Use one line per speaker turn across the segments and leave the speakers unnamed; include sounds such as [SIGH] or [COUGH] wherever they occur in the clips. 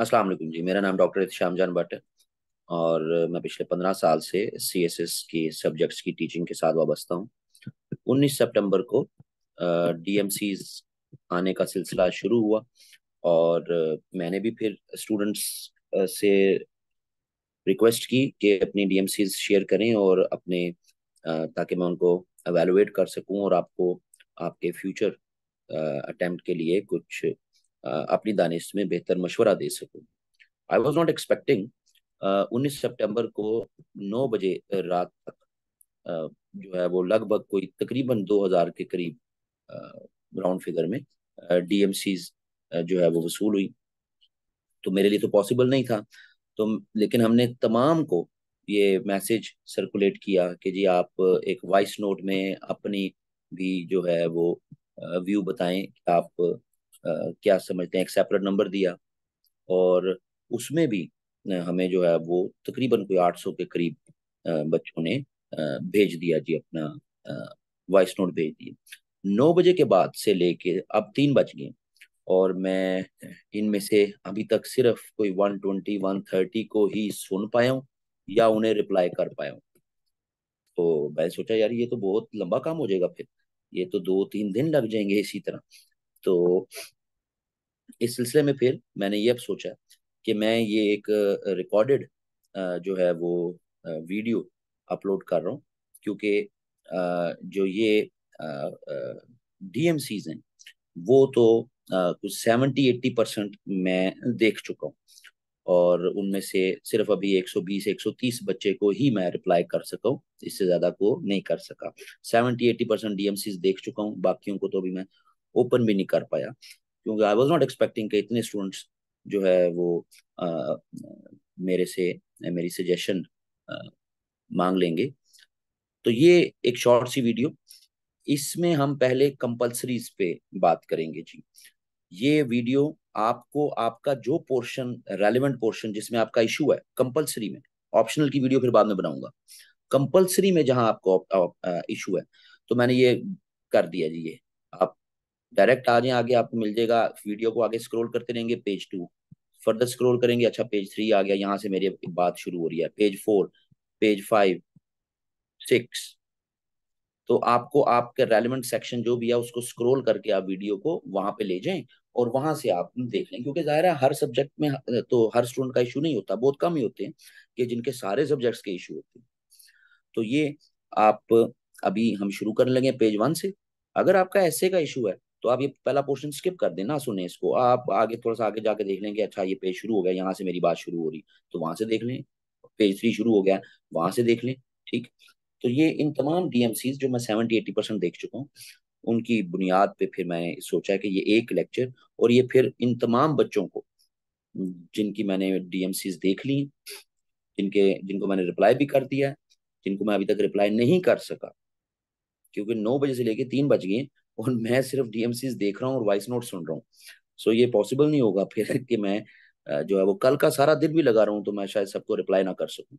अस्सलाम वालेकुम जी मेरा नाम डॉक्टर श्याम जान भट्ट है और मैं पिछले पंद्रह साल से सी एस एस के सब्जेक्ट्स की टीचिंग के साथ वाबस्ता हूँ उन्नीस सितंबर को डी एम सी आने का सिलसिला शुरू हुआ और मैंने भी फिर स्टूडेंट्स से रिक्वेस्ट की कि अपनी डी एम सीज शेयर करें और अपने ताकि मैं उनको एवेलुएट कर सकूं और आपको आपके फ्यूचर अटैम्प्ट के लिए कुछ अपनी दानिश में बेहतर मशवरा दे सकूं आई वॉज नॉट एक्सपेक्टिंग उन्नीस सितंबर को नौ बजे रात तक जो है वो लगभग कोई तकरीबन 2000 के करीब राउंड फिगर में डी एम जो है वो वसूल हुई तो मेरे लिए तो पॉसिबल नहीं था तो लेकिन हमने तमाम को ये मैसेज सर्कुलेट किया कि जी आप एक वॉइस नोट में अपनी भी जो है वो व्यू बताएं कि आप क्या समझते हैं एक सेपरेट नंबर दिया और उसमें भी हमें जो है वो तकरीबन कोई 800 के करीब बच्चों ने भेज दिया जी अपना वॉइस नोट भेज दिए नौ बजे के बाद से लेके अब तीन बज गए और मैं इनमें से अभी तक सिर्फ कोई वन ट्वेंटी वन थर्टी को ही सुन पाया हूँ या उन्हें रिप्लाई कर पाया हूँ तो मैं सोचा यार ये तो बहुत लंबा काम हो जाएगा फिर ये तो दो तीन दिन लग जाएंगे इसी तरह तो इस सिलसिले में फिर मैंने ये अब सोचा कि मैं ये एक रिकॉर्डेड जो है वो वीडियो अपलोड कर रहा हूँ क्योंकि जो ये डीएमसीज हैं वो तो कुछ सेवेंटी एट्टी परसेंट मैं देख चुका हूँ और उनमें से सिर्फ अभी 120 130 बच्चे को ही मैं रिप्लाई कर सका हूँ इससे ज़्यादा को नहीं कर सका 70 80 परसेंट डीएमसी देख चुका हूँ बाकियों को तो अभी मैं ओपन भी नहीं कर पाया क्योंकि आई वॉज नॉट एक्सपेक्टिंग कि इतने स्टूडेंट्स जो है वो आ, मेरे से मेरी सजेशन मांग लेंगे तो ये एक शॉर्ट सी वीडियो इसमें हम पहले कंपल्सरीज पे बात करेंगे जी ये वीडियो आपको आपका जो पोर्शन रेलिवेंट पोर्शन जिसमें आपका इशू है कंपल्सरी में ऑप्शनल की वीडियो फिर बाद में बनाऊंगा कंपल्सरी में जहां आपको इशू है तो मैंने ये कर दिया जी ये आप डायरेक्ट आ जाए आगे आपको मिल जाएगा वीडियो को आगे स्क्रोल करते रहेंगे पेज टू फर्दर स्क्रोल करेंगे अच्छा पेज थ्री आ गया यहाँ से मेरी बात शुरू हो रही है page four page five six तो आपको आपके रेलिवेंट सेक्शन जो भी है उसको स्क्रोल करके आप वीडियो को वहां पे ले जाएं और वहां से आप देख लें क्योंकि जाहिर है हर सब्जेक्ट में तो हर स्टूडेंट का इशू नहीं होता बहुत कम ही होते हैं कि जिनके सारे सब्जेक्ट्स के इशू होते हैं तो ये आप अभी हम शुरू करने लगे पेज वन से अगर आपका ऐसे का इशू है तो आप ये पहला पोर्शन स्किप कर देना सुने इसको आप आगे थोड़ा सा आगे जाके देख लेंगे अच्छा ये पेज शुरू हो गया यहाँ से मेरी बात शुरू हो रही तो वहां से देख लें पेज थ्री शुरू हो गया वहां से देख लें ठीक तो ये इन तमाम डीएमसी जो मैं सेवेंटी एटी परसेंट देख चुका हूँ उनकी बुनियाद पे फिर मैंने सोचा कि ये एक लेक्चर और ये फिर इन तमाम बच्चों को जिनकी मैंने डीएमसी देख ली जिनके जिनको मैंने रिप्लाई भी कर दिया जिनको मैं अभी तक रिप्लाई नहीं कर सका क्योंकि नौ बजे से लेके तीन बज गए और मैं सिर्फ डीएमसी देख रहा हूँ और वॉइस नोट सुन रहा हूँ सो ये पॉसिबल नहीं होगा फिर [LAUGHS] कि मैं जो है वो कल का सारा दिन भी लगा रहा हूँ तो मैं शायद सबको रिप्लाई ना कर सकूँ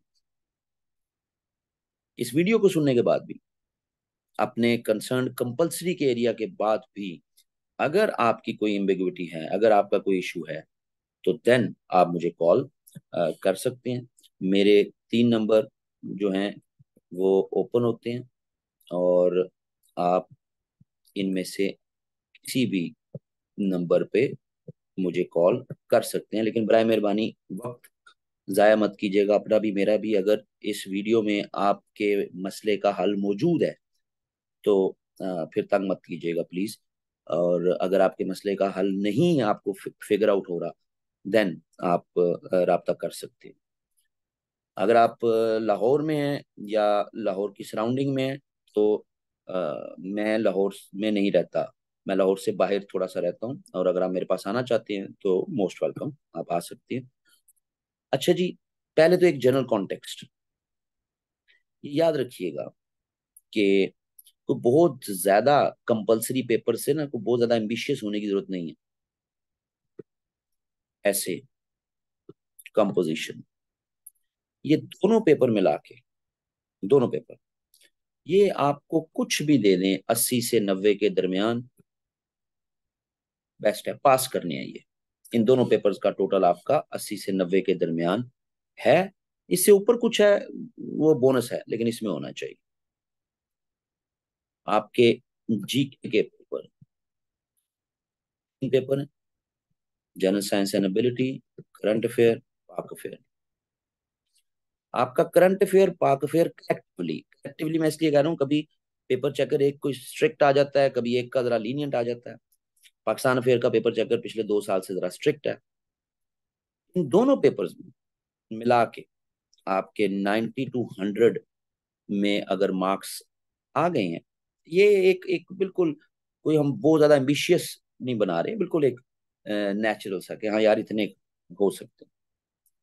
इस वीडियो को सुनने के बाद भी अपने कंसर्न कंपल्सरी के एरिया के बाद भी अगर आपकी कोई इम्बेग्विटी है अगर आपका कोई इशू है तो देन आप मुझे कॉल कर सकते हैं मेरे तीन नंबर जो हैं वो ओपन होते हैं और आप इनमें से किसी भी नंबर पे मुझे कॉल कर सकते हैं लेकिन बर मेहरबानी वक्त ज़ाया मत कीजिएगा अपना भी मेरा भी अगर इस वीडियो में आपके मसले का हल मौजूद है तो फिर तंग मत कीजिएगा प्लीज़ और अगर आपके मसले का हल नहीं आपको फिगर आउट हो रहा देन आप रबता कर सकते हैं अगर आप लाहौर में हैं या लाहौर की सराउंडिंग में हैं तो मैं लाहौर में नहीं रहता मैं लाहौर से बाहर थोड़ा सा रहता हूँ और अगर आप मेरे पास आना चाहते हैं तो मोस्ट वेलकम आप आ सकते हैं अच्छा जी पहले तो एक जनरल कॉन्टेक्स्ट याद रखिएगा कि कोई बहुत ज्यादा कंपलसरी पेपर से ना कोई बहुत ज्यादा एम्बिशियस होने की जरूरत नहीं है ऐसे कंपोजिशन ये दोनों पेपर मिला के दोनों पेपर ये आपको कुछ भी दे दें अस्सी से नब्बे के दरमियान बेस्ट है पास करने हैं ये इन दोनों पेपर्स का टोटल आपका अस्सी से नब्बे के दरमियान है इससे ऊपर कुछ है वो बोनस है लेकिन इसमें होना चाहिए आपके G K paper paper general science and ability current affair Pak affair आपका current affair Pak affair actively actively मैं इसलिए कह रहा हूँ कभी पेपर चेकर एक कोई स्ट्रिक्ट आ जाता है कभी एक का जरा लीनियंट आ जाता है पाकिस्तान अफेयर का पेपर चेकर पिछले दो साल से जरा स्ट्रिक्ट है इन दोनों पेपर्स में मिला के आपके नाइन्टी टू हंड्रेड में अगर मार्क्स आ गए हैं ये एक एक बिल्कुल कोई हम बहुत ज्यादा एम्बिशियस नहीं बना रहे बिल्कुल एक नेचुरल सा कि हाँ यार इतने हो सकते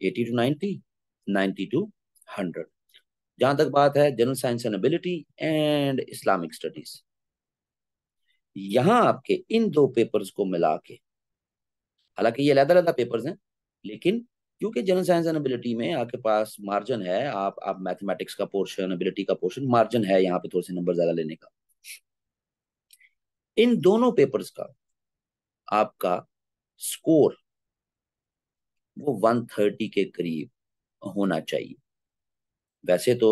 eighty two ninety ninety two hundred जहां तक बात है general science and ability and Islamic studies यहां आपके इन दो पेपर्स को मिला के हालांकि ये अलहदा अलहदा पेपर्स हैं लेकिन क्योंकि जनरल साइंस एंड एबिलिटी में आपके पास मार्जिन है आप आप मैथमेटिक्स का पोर्शन एबिलिटी का पोर्शन मार्जिन है यहाँ पे थोड़े से नंबर ज्यादा लेने का इन दोनों पेपर्स का आपका स्कोर वो 130 के करीब होना चाहिए वैसे तो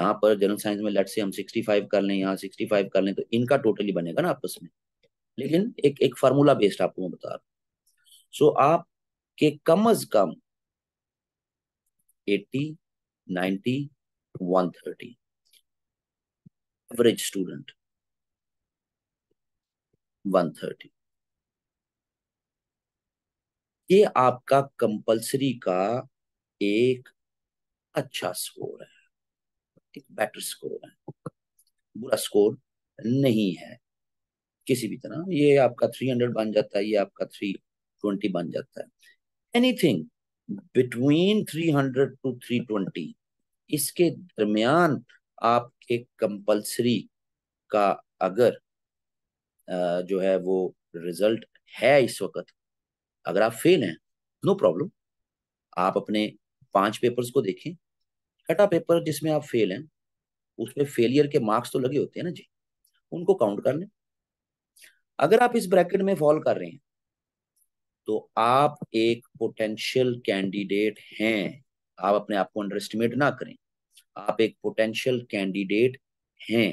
यहाँ पर जनरल साइंस में लेट से हम 65 कर लें यहाँ 65 कर लें तो इनका टोटली बनेगा ना आपस में लेकिन एक एक फार्मूला बेस्ड आपको मैं बता रहा हूँ सो आप के कम अज कम 80 90 130 एवरेज स्टूडेंट 130 ये आपका कंपलसरी का एक अच्छा स्कोर है एक बेटर स्कोर है बुरा स्कोर नहीं है किसी भी तरह ये आपका थ्री हंड्रेड बन जाता है ये आपका थ्री ट्वेंटी बन जाता है anything between three hundred to three twenty इसके दरमियान आपके कंपल्सरी का अगर जो है वो रिजल्ट है इस वक्त अगर आप फेल हैं नो प्रॉब्लम आप अपने पांच पेपर्स को देखें कटा पेपर जिसमें आप फेल हैं उसमें फेलियर के मार्क्स तो लगे होते हैं ना जी उनको काउंट कर लें अगर आप इस ब्रैकेट में फॉल कर रहे हैं तो आप एक पोटेंशियल कैंडिडेट हैं आप अपने आप को अंडर एस्टिमेट ना करें आप एक पोटेंशियल कैंडिडेट हैं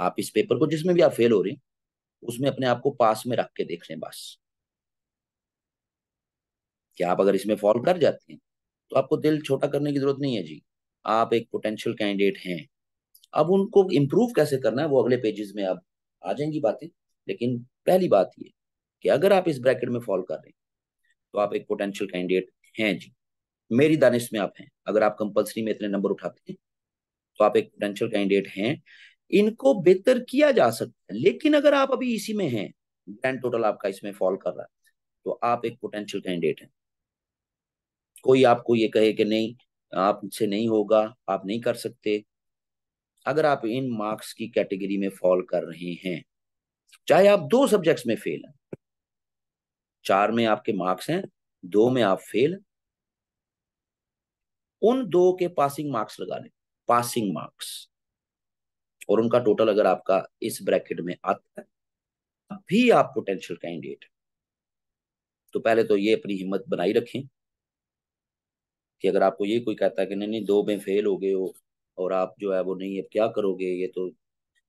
आप इस पेपर को जिसमें भी आप फेल हो रहे हैं उसमें अपने आप को पास में रख के देख लें बस क्या आप अगर इसमें फॉल कर जाते हैं तो आपको दिल छोटा करने की जरूरत नहीं है जी आप एक पोटेंशियल कैंडिडेट हैं अब उनको इम्प्रूव कैसे करना है वो अगले पेजेस में आप आ जाएंगी बातें लेकिन पहली बात ये कि अगर आप इस ब्रैकेट में फॉल कर रहे हैं तो आप एक पोटेंशियल कैंडिडेट हैं जी मेरी दानिश में आप हैं अगर आप कंपल्सरी में इतने नंबर उठाते हैं तो आप एक पोटेंशियल कैंडिडेट हैं इनको बेहतर किया जा सकता है लेकिन अगर आप अभी इसी में हैं ग्रैंड टोटल आपका इसमें फॉल कर रहा है तो आप एक पोटेंशियल कैंडिडेट हैं कोई आपको ये कहे कि नहीं आपसे नहीं होगा आप नहीं कर सकते अगर आप इन मार्क्स की कैटेगरी में फॉल कर रहे हैं चाहे आप दो सब्जेक्ट्स में फेल हैं चार में आपके मार्क्स हैं दो में आप फेल उन दो के पासिंग मार्क्स लगा लें पासिंग मार्क्स और उनका टोटल अगर आपका इस ब्रैकेट में आता है भी आप पोटेंशियल कैंडिडेट तो पहले तो ये अपनी हिम्मत बनाई रखें कि अगर आपको ये कोई कहता है कि नहीं नहीं दो में फेल हो गए हो और आप जो है वो नहीं अब क्या करोगे ये तो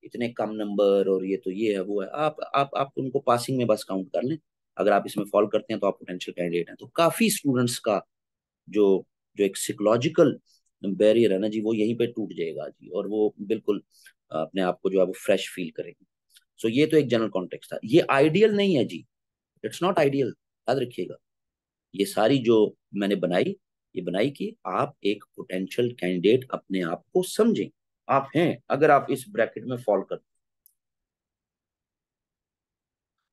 इतने कम नंबर और ये तो ये है वो है आप आप आप उनको पासिंग में बस काउंट कर लें अगर आप इसमें फॉल करते हैं तो आप पोटेंशियल कैंडिडेट हैं तो काफ़ी स्टूडेंट्स का जो जो एक सिकोलॉजिकल बैरियर है ना जी वो यहीं पे टूट जाएगा जी और वो बिल्कुल अपने आप को जो है वो फ्रेश फील करेंगे सो ये तो एक जनरल कॉन्टेक्स था ये आइडियल नहीं है जी इट्स नॉट आइडियल याद रखिएगा ये सारी जो मैंने बनाई ये बनाई कि आप एक पोटेंशियल कैंडिडेट अपने आप को समझें आप हैं अगर आप इस ब्रैकेट में फॉल कर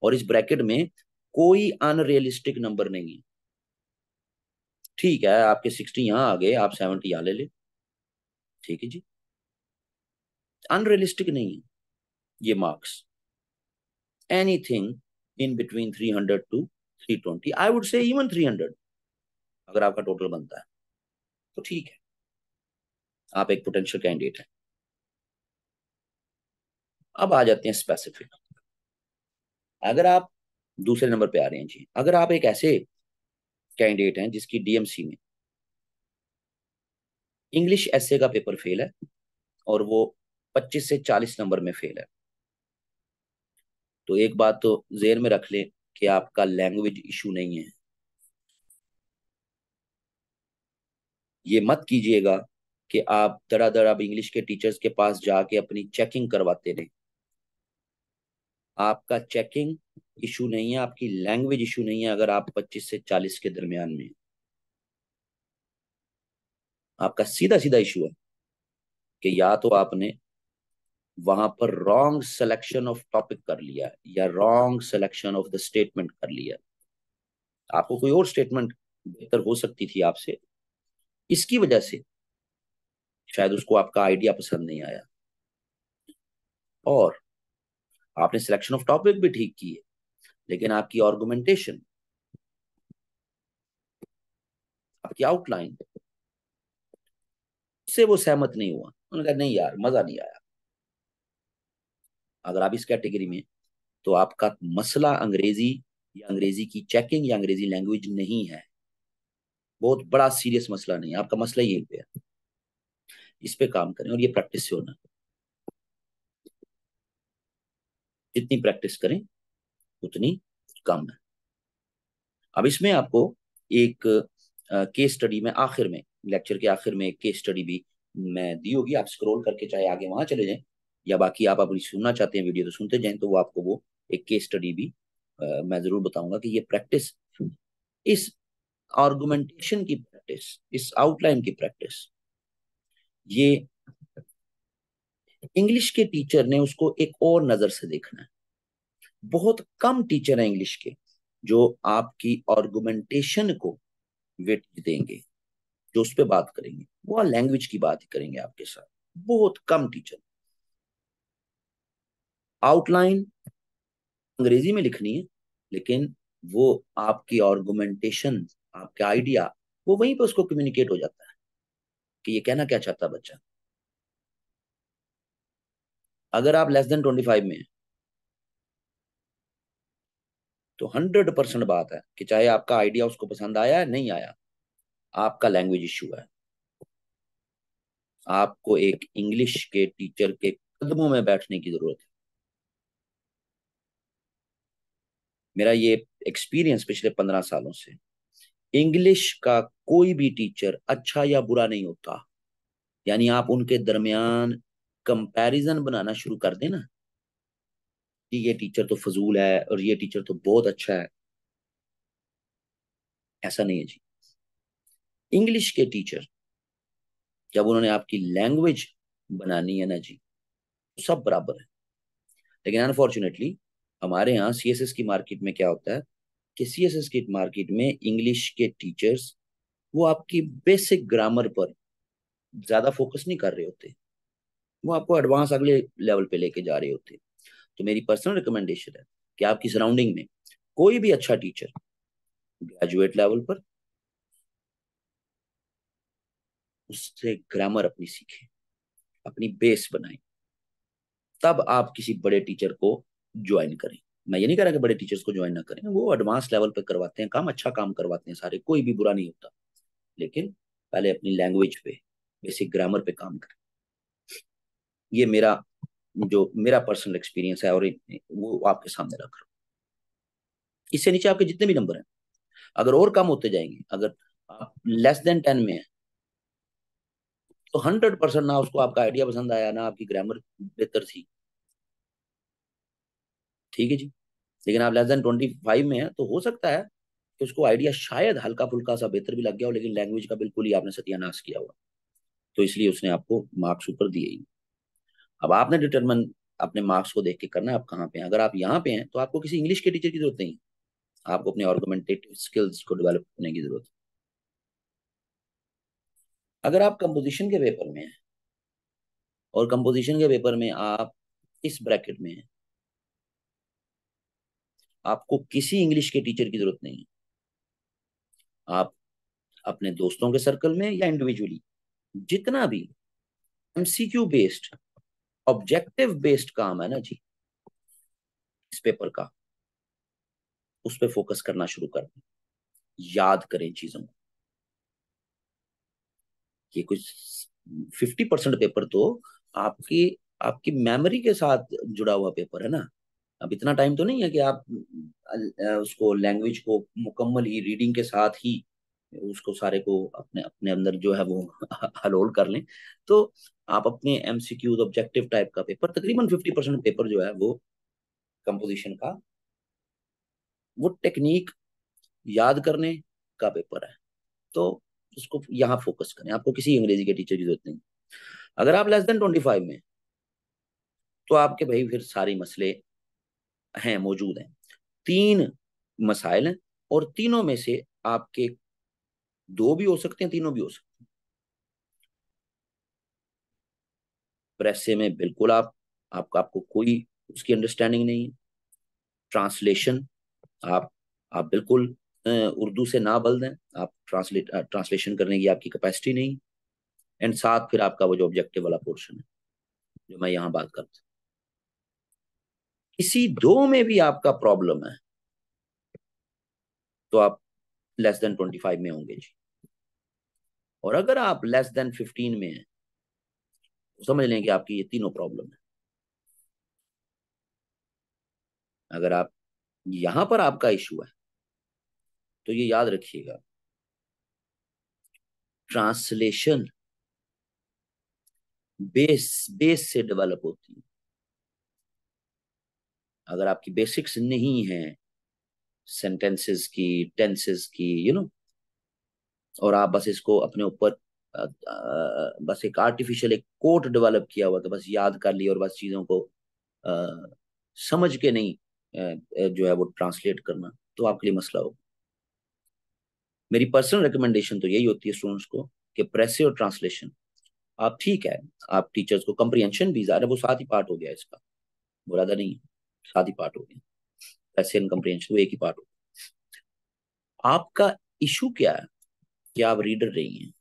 और इस ब्रैकेट में कोई अनरियलिस्टिक नंबर नहीं है ठीक है आपके सिक्सटी यहां आ गए आप सेवेंटी यहां ले ले ठीक है जी अनरियलिस्टिक नहीं है ये marks anything in between three hundred to three twenty I would say even three hundred अगर आपका टोटल बनता है तो ठीक है आप एक पोटेंशियल कैंडिडेट हैं अब आ जाते हैं स्पेसिफिक अगर आप दूसरे नंबर पे आ रहे हैं जी अगर आप एक ऐसे कैंडिडेट हैं जिसकी डीएमसी में इंग्लिश एसए का पेपर फेल है और वो 25 से 40 नंबर में फेल है तो एक बात तो जेर में रख लें कि आपका लैंग्वेज इशू नहीं है ये मत कीजिएगा कि आप दरा दरा अब इंग्लिश के टीचर्स के पास जाके अपनी चेकिंग करवाते रहे आपका चेकिंग इशू नहीं है आपकी लैंग्वेज इशू नहीं है अगर आप 25 से 40 के दरमियान में आपका सीधा सीधा इशू है कि या तो आपने वहां पर रॉन्ग सिलेक्शन ऑफ टॉपिक कर लिया या wrong selection of the statement कर लिया आपको कोई और स्टेटमेंट बेहतर हो सकती थी आपसे इसकी वजह से शायद उसको आपका आइडिया पसंद नहीं आया और आपने सिलेक्शन ऑफ टॉपिक भी ठीक की है लेकिन आपकी ऑर्गुमेंटेशन आपकी आउटलाइन से वो सहमत नहीं हुआ उन्होंने कहा नहीं यार मजा नहीं आया अगर आप इस कैटेगरी में तो आपका मसला अंग्रेजी या अंग्रेजी की चेकिंग या अंग्रेजी लैंग्वेज नहीं है बहुत बड़ा सीरियस मसला नहीं है आपका मसला यही पे है इस पे काम करें और ये प्रैक्टिस से होना जितनी प्रैक्टिस करें उतनी कम है अब इसमें आपको एक केस स्टडी में आखिर में लेक्चर के आखिर में एक केस स्टडी भी मैं दी होगी आप स्क्रॉल करके चाहे आगे वहां चले जाएं या बाकी आप अपनी सुनना चाहते हैं वीडियो तो सुनते जाएं तो वो आपको वो एक केस स्टडी भी आ, मैं जरूर बताऊंगा कि ये प्रैक्टिस इस आर्गुमेंटेशन की प्रैक्टिस इस आउटलाइन की प्रैक्टिस ये इंग्लिश के टीचर ने उसको एक और नजर से देखना है बहुत कम टीचर है इंग्लिश के जो आपकी ऑर्गुमेंटेशन को वेट देंगे जो उस पर बात करेंगे वो लैंग्वेज की बात करेंगे आपके साथ बहुत कम टीचर आउटलाइन अंग्रेजी में लिखनी है लेकिन वो आपकी ऑर्गुमेंटेशन आपका आइडिया वो वहीं पर उसको कम्युनिकेट हो जाता है कि ये कहना क्या चाहता बच्चा अगर आप लेस देन ट्वेंटी फाइव में तो हंड्रेड परसेंट बात है कि चाहे आपका आइडिया उसको पसंद आया नहीं आया आपका लैंग्वेज इश्यू है आपको एक इंग्लिश के टीचर के कदमों में बैठने की जरूरत है मेरा ये एक्सपीरियंस पिछले पंद्रह सालों से इंग्लिश का कोई भी टीचर अच्छा या बुरा नहीं होता यानी आप उनके दरमियान कंपैरिजन बनाना शुरू कर देना कि ये टीचर तो फजूल है और ये टीचर तो बहुत अच्छा है ऐसा नहीं है जी इंग्लिश के टीचर जब उन्होंने आपकी लैंग्वेज बनानी है ना जी तो सब बराबर है लेकिन अनफॉर्चुनेटली हमारे यहाँ सी की मार्केट में क्या होता है कि सी एस एस के मार्केट में इंग्लिश के टीचर्स वो आपकी बेसिक ग्रामर पर ज़्यादा फोकस नहीं कर रहे होते वो आपको एडवांस अगले लेवल पे लेके जा रहे होते तो मेरी पर्सनल रिकमेंडेशन है कि आपकी सराउंडिंग में कोई भी अच्छा टीचर ग्रेजुएट लेवल पर उससे ग्रामर अपनी सीखे अपनी बेस बनाए तब आप किसी बड़े टीचर को ज्वाइन करें मैं ये नहीं कह रहा कि बड़े टीचर्स को ज्वाइन ना करें वो एडवांस लेवल पे करवाते हैं काम अच्छा काम करवाते हैं सारे कोई भी बुरा नहीं होता लेकिन पहले अपनी लैंग्वेज पे बेसिक ग्रामर पे काम करें ये मेरा जो मेरा पर्सनल एक्सपीरियंस है और वो आपके सामने रख रहा हूँ इससे नीचे आपके जितने भी नंबर हैं अगर और कम होते जाएंगे अगर आप लेस देन टेन में हैं तो हंड्रेड परसेंट ना उसको आपका आइडिया पसंद आया ना आपकी ग्रामर बेहतर थी ठीक है जी लेकिन आप लेस देन ट्वेंटी फाइव में है तो हो सकता है कि उसको आइडिया शायद हल्का फुल्का सा बेहतर भी लग गया हो लेकिन लैंग्वेज का बिल्कुल ही आपने सत्यानाश किया हुआ तो इसलिए उसने आपको मार्क्स ऊपर दिए ही अब आपने डिटर्मन अपने मार्क्स को देख के करना है आप कहाँ पे हैं अगर आप यहाँ पे हैं तो आपको किसी इंग्लिश के टीचर की जरूरत नहीं आपको अपने ऑर्गोमेंटेटिव स्किल्स को डेवलप करने की जरूरत है अगर आप कंपोजिशन के पेपर में हैं और कंपोजिशन के पेपर में आप इस ब्रैकेट में हैं आपको किसी इंग्लिश के टीचर की जरूरत नहीं है आप अपने दोस्तों के सर्कल में या इंडिविजुअली जितना भी एमसीक्यू बेस्ड ऑब्जेक्टिव बेस्ड काम है ना जी इस पेपर का उस पर फोकस करना शुरू कर दें याद करें चीजों को ये कुछ फिफ्टी परसेंट पेपर तो आपकी आपकी मेमोरी के साथ जुड़ा हुआ पेपर है ना अब इतना टाइम तो नहीं है कि आप उसको लैंग्वेज को मुकम्मल ही रीडिंग के साथ ही उसको सारे को अपने अपने अंदर जो है वो हलोल [LAUGHS] कर लें तो आप अपने M C Qs objective type का पेपर तकरीबन फिफ्टी परसेंट पेपर जो है वो कंपोजिशन का वो टेक्निक याद करने का पेपर है तो उसको यहाँ फोकस करें आपको किसी अंग्रेजी के टीचर की जरूरत नहीं अगर आप लेस देन ट्वेंटी फाइव में तो आपके भाई फिर सारे मसले हैं मौजूद हैं तीन मसाइल हैं और तीनों में से आपके दो भी हो सकते हैं तीनों भी हो सकते हैं प्रेसे में बिल्कुल आप आपका आपको कोई उसकी अंडरस्टैंडिंग नहीं है ट्रांसलेशन आप आप बिल्कुल उर्दू से ना बल दें आप ट्रांसलेट ट्रांसलेशन करने की आपकी कैपेसिटी नहीं एंड साथ फिर आपका वो जो ऑब्जेक्टिव वाला पोर्शन है जो मैं यहाँ बात करता किसी दो में भी आपका प्रॉब्लम है तो आप लेस देन ट्वेंटी फाइव में होंगे जी और अगर आप लेस देन फिफ्टीन में हैं तो समझ लें कि आपकी ये तीनों प्रॉब्लम है अगर आप यहां पर आपका इशू है तो ये याद रखिएगा ट्रांसलेशन बेस बेस से डेवलप होती है अगर आपकी बेसिक्स नहीं है सेंटेंसेस की टेंसेस की यू you नो know, और आप बस इसको अपने ऊपर बस एक आर्टिफिशियल एक कोट डेवलप किया हुआ तो बस याद कर लिया और बस चीज़ों को आ, समझ के नहीं आ, जो है वो ट्रांसलेट करना तो आपके लिए मसला होगा मेरी पर्सनल रिकमेंडेशन तो यही होती है स्टूडेंट्स को कि प्रेसे और ट्रांसलेशन आप ठीक है आप टीचर्स को कंप्रीहेंशन भी जा रहे वो साथ ही पार्ट हो गया इसका बुरादा तो नहीं है साथ ही पार्ट हो गए पैसे इनकम वो एक ही पार्ट हो गया आपका इशू क्या है कि आप रीडर रही हैं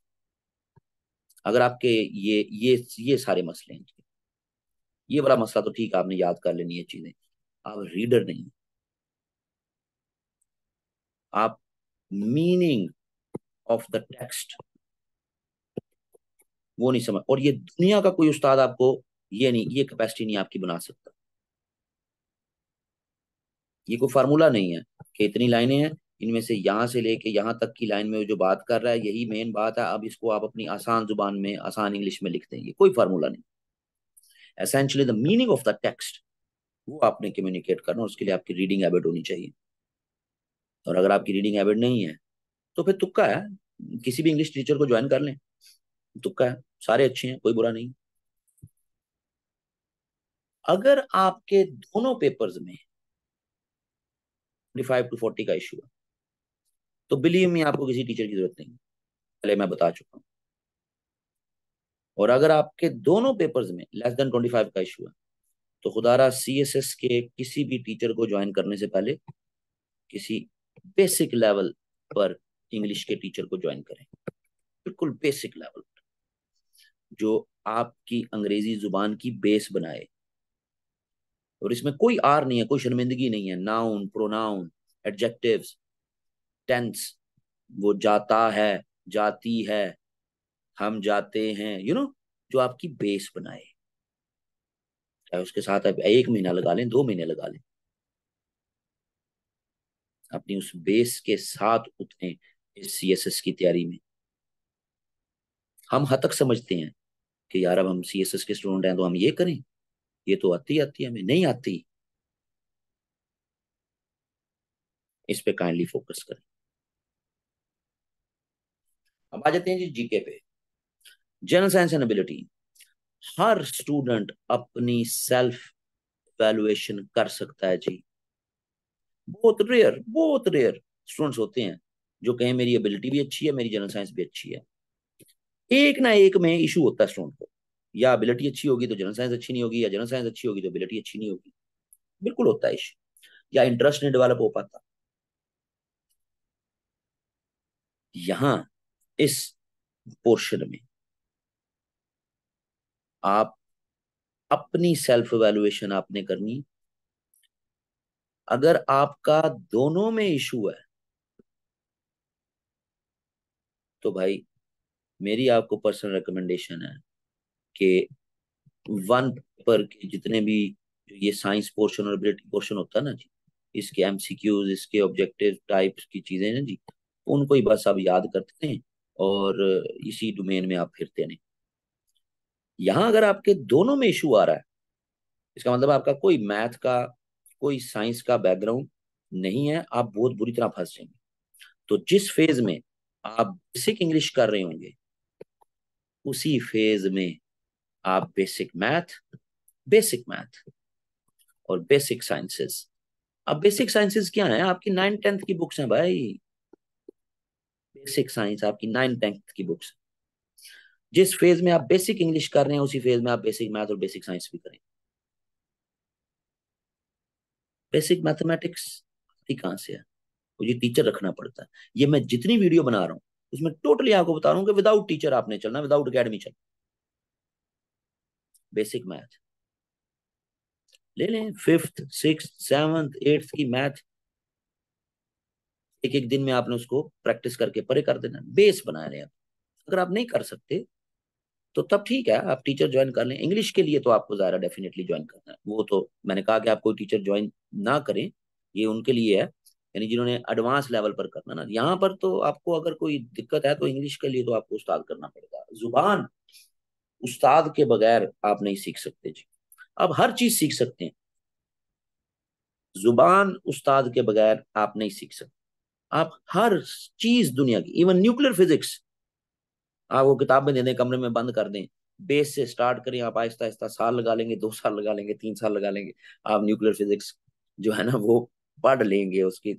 अगर आपके ये ये ये सारे मसले हैं ये बड़ा मसला तो ठीक है आपने याद कर लेनी है चीजें आप रीडर नहीं आप मीनिंग ऑफ द टेक्स्ट वो नहीं समझ और ये दुनिया का कोई उस्ताद आपको ये नहीं ये कैपेसिटी नहीं आपकी बना सकता ये कोई फार्मूला नहीं है कि इतनी लाइनें हैं इनमें से यहाँ से लेके यहाँ तक की लाइन में जो बात कर रहा है यही मेन बात है अब इसको आप अपनी आसान जुबान में आसान इंग्लिश में लिखते हैं ये कोई फार्मूला नहीं essentially the meaning of the text वो आपने कम्युनिकेट करना उसके लिए आपकी रीडिंग हैबिट होनी चाहिए और अगर आपकी रीडिंग हैबिट नहीं है तो फिर तुक्का है किसी भी इंग्लिश टीचर को ज्वाइन कर लें तुक्का है सारे अच्छे हैं कोई बुरा नहीं अगर आपके दोनों पेपर्स में अपनी का इशू है तो बिलीव में आपको किसी टीचर की जरूरत नहीं पहले मैं बता चुका हूं और अगर आपके दोनों पेपर्स में लेस देन ट्वेंटी फाइव का इशू है तो खुदारा सी एस एस के किसी भी टीचर को ज्वाइन करने से पहले किसी बेसिक लेवल पर इंग्लिश के टीचर को ज्वाइन करें बिल्कुल बेसिक लेवल पर जो आपकी अंग्रेजी जुबान की बेस बनाए और इसमें कोई आर नहीं है कोई शर्मिंदगी नहीं है नाउन प्रोनाउन एडजेक्टिव टेंस वो जाता है जाती है हम जाते हैं यू you नो know, जो आपकी बेस बनाए चाहे उसके साथ आप एक महीना लगा लें दो महीने लगा लें अपनी उस बेस के साथ उतने इस सीएसएस की तैयारी में हम हद तक समझते हैं कि यार अब हम सीएसएस के स्टूडेंट हैं तो हम ये करें ये तो आती आती हमें नहीं आती इस पे काइंडली फोकस करें अब आ जाते हैं जी जीके पे जनरल साइंस एंड एबिलिटी हर स्टूडेंट अपनी सेल्फ वैल्यूएशन कर सकता है जी बहुत रेयर बहुत रेयर स्टूडेंट्स होते हैं जो कहें मेरी एबिलिटी भी अच्छी है मेरी जनरल साइंस भी अच्छी है एक ना एक में इशू होता है स्टूडेंट को या एबिलिटी अच्छी होगी तो जनरल साइंस अच्छी नहीं होगी या जनरल साइंस अच्छी होगी तो एबिलिटी अच्छी नहीं होगी बिल्कुल होता है इश्यू या इंटरेस्ट नहीं डेवलप हो पाता यहां इस पोर्शन में आप अपनी सेल्फ वैल्युएशन आपने करनी अगर आपका दोनों में इशू है तो भाई मेरी आपको पर्सनल रिकमेंडेशन है के वन पेपर के जितने भी ये साइंस पोर्शन और बिलिटी पोर्शन होता है ना जी इसके एमसीक्यूज इसके ऑब्जेक्टिव टाइप्स की चीजें ना जी उनको ही बस आप याद करते हैं और इसी डोमेन में आप फिरते रहें यहाँ अगर आपके दोनों में इशू आ रहा है इसका मतलब आपका कोई मैथ का कोई साइंस का बैकग्राउंड नहीं है आप बहुत बुरी तरह फंस जाएंगे तो जिस फेज में आप बेसिक इंग्लिश कर रहे होंगे उसी फेज में आप बेसिक मैथ बेसिक मैथ और बेसिक साइंसेस अब बेसिक साइंसेस क्या है आपकी नाइन टेंथ की बुक्स हैं भाई बेसिक साइंस आपकी नाइन टेंथ की बुक्स जिस फेज में आप बेसिक इंग्लिश कर रहे हैं उसी फेज में आप बेसिक मैथ और बेसिक साइंस भी करें बेसिक मैथमेटिक्स आती कहाँ से है मुझे टीचर रखना पड़ता है ये मैं जितनी वीडियो बना रहा हूं उसमें टोटली आपको बता रहा हूं कि विदाउट टीचर आपने चलना विदाउट अकेडमी चलना बेसिक मैथ ले लें फिफ्थ सिक्स सेवंथ एट्थ की मैथ एक एक दिन में आपने उसको प्रैक्टिस करके परे कर देना बेस बना रहे हैं अगर आप नहीं कर सकते तो तब ठीक है आप टीचर ज्वाइन कर लें इंग्लिश के लिए तो आपको ज़्यादा डेफिनेटली ज्वाइन करना है वो तो मैंने कहा कि आप कोई टीचर ज्वाइन ना करें ये उनके लिए है यानी जिन्होंने एडवांस लेवल पर करना ना यहाँ पर तो आपको अगर कोई दिक्कत है तो इंग्लिश के लिए तो आपको उस्ताद करना पड़ेगा जुबान उस्ताद के बगैर आप नहीं सीख सकते जी आप हर चीज सीख सकते हैं जुबान उस्ताद के बगैर आप नहीं सीख सकते आप हर चीज दुनिया की इवन न्यूक्लियर फिजिक्स आप वो किताबें दे दें कमरे में बंद कर दें बेस से स्टार्ट करें आप आहिस्ता आहिस्ता साल लगा लेंगे दो साल लगा लेंगे तीन साल लगा लेंगे आप न्यूक्लियर फिजिक्स जो है ना वो पढ़ लेंगे उसकी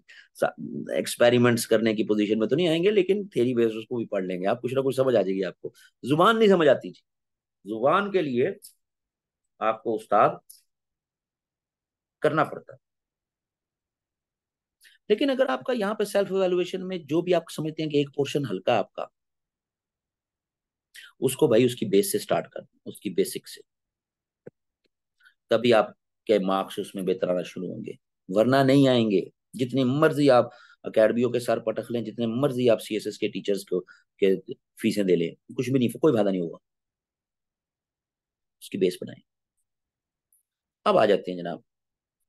एक्सपेरिमेंट्स करने की पोजीशन में तो नहीं आएंगे लेकिन थेरी बेस उसको भी पढ़ लेंगे आप कुछ ना कुछ समझ आ जाएगी आपको जुबान नहीं समझ आती जी जुबान के लिए आपको उस्ताद करना पड़ता है लेकिन अगर आपका यहाँ पे सेल्फ एवेल्युएशन में जो भी आप समझते हैं कि एक पोर्शन हल्का आपका उसको भाई उसकी बेस से स्टार्ट कर उसकी बेसिक से तभी आपके मार्क्स उसमें बेहतर आना शुरू होंगे वरना नहीं आएंगे जितनी मर्जी आप अकेडमियों के सर पटक लें जितने मर्जी आप सीएसएस के टीचर्स को के फीसें दे लें कुछ भी नहीं कोई फायदा नहीं होगा उसकी बेस बनाई अब आ जाते हैं जनाब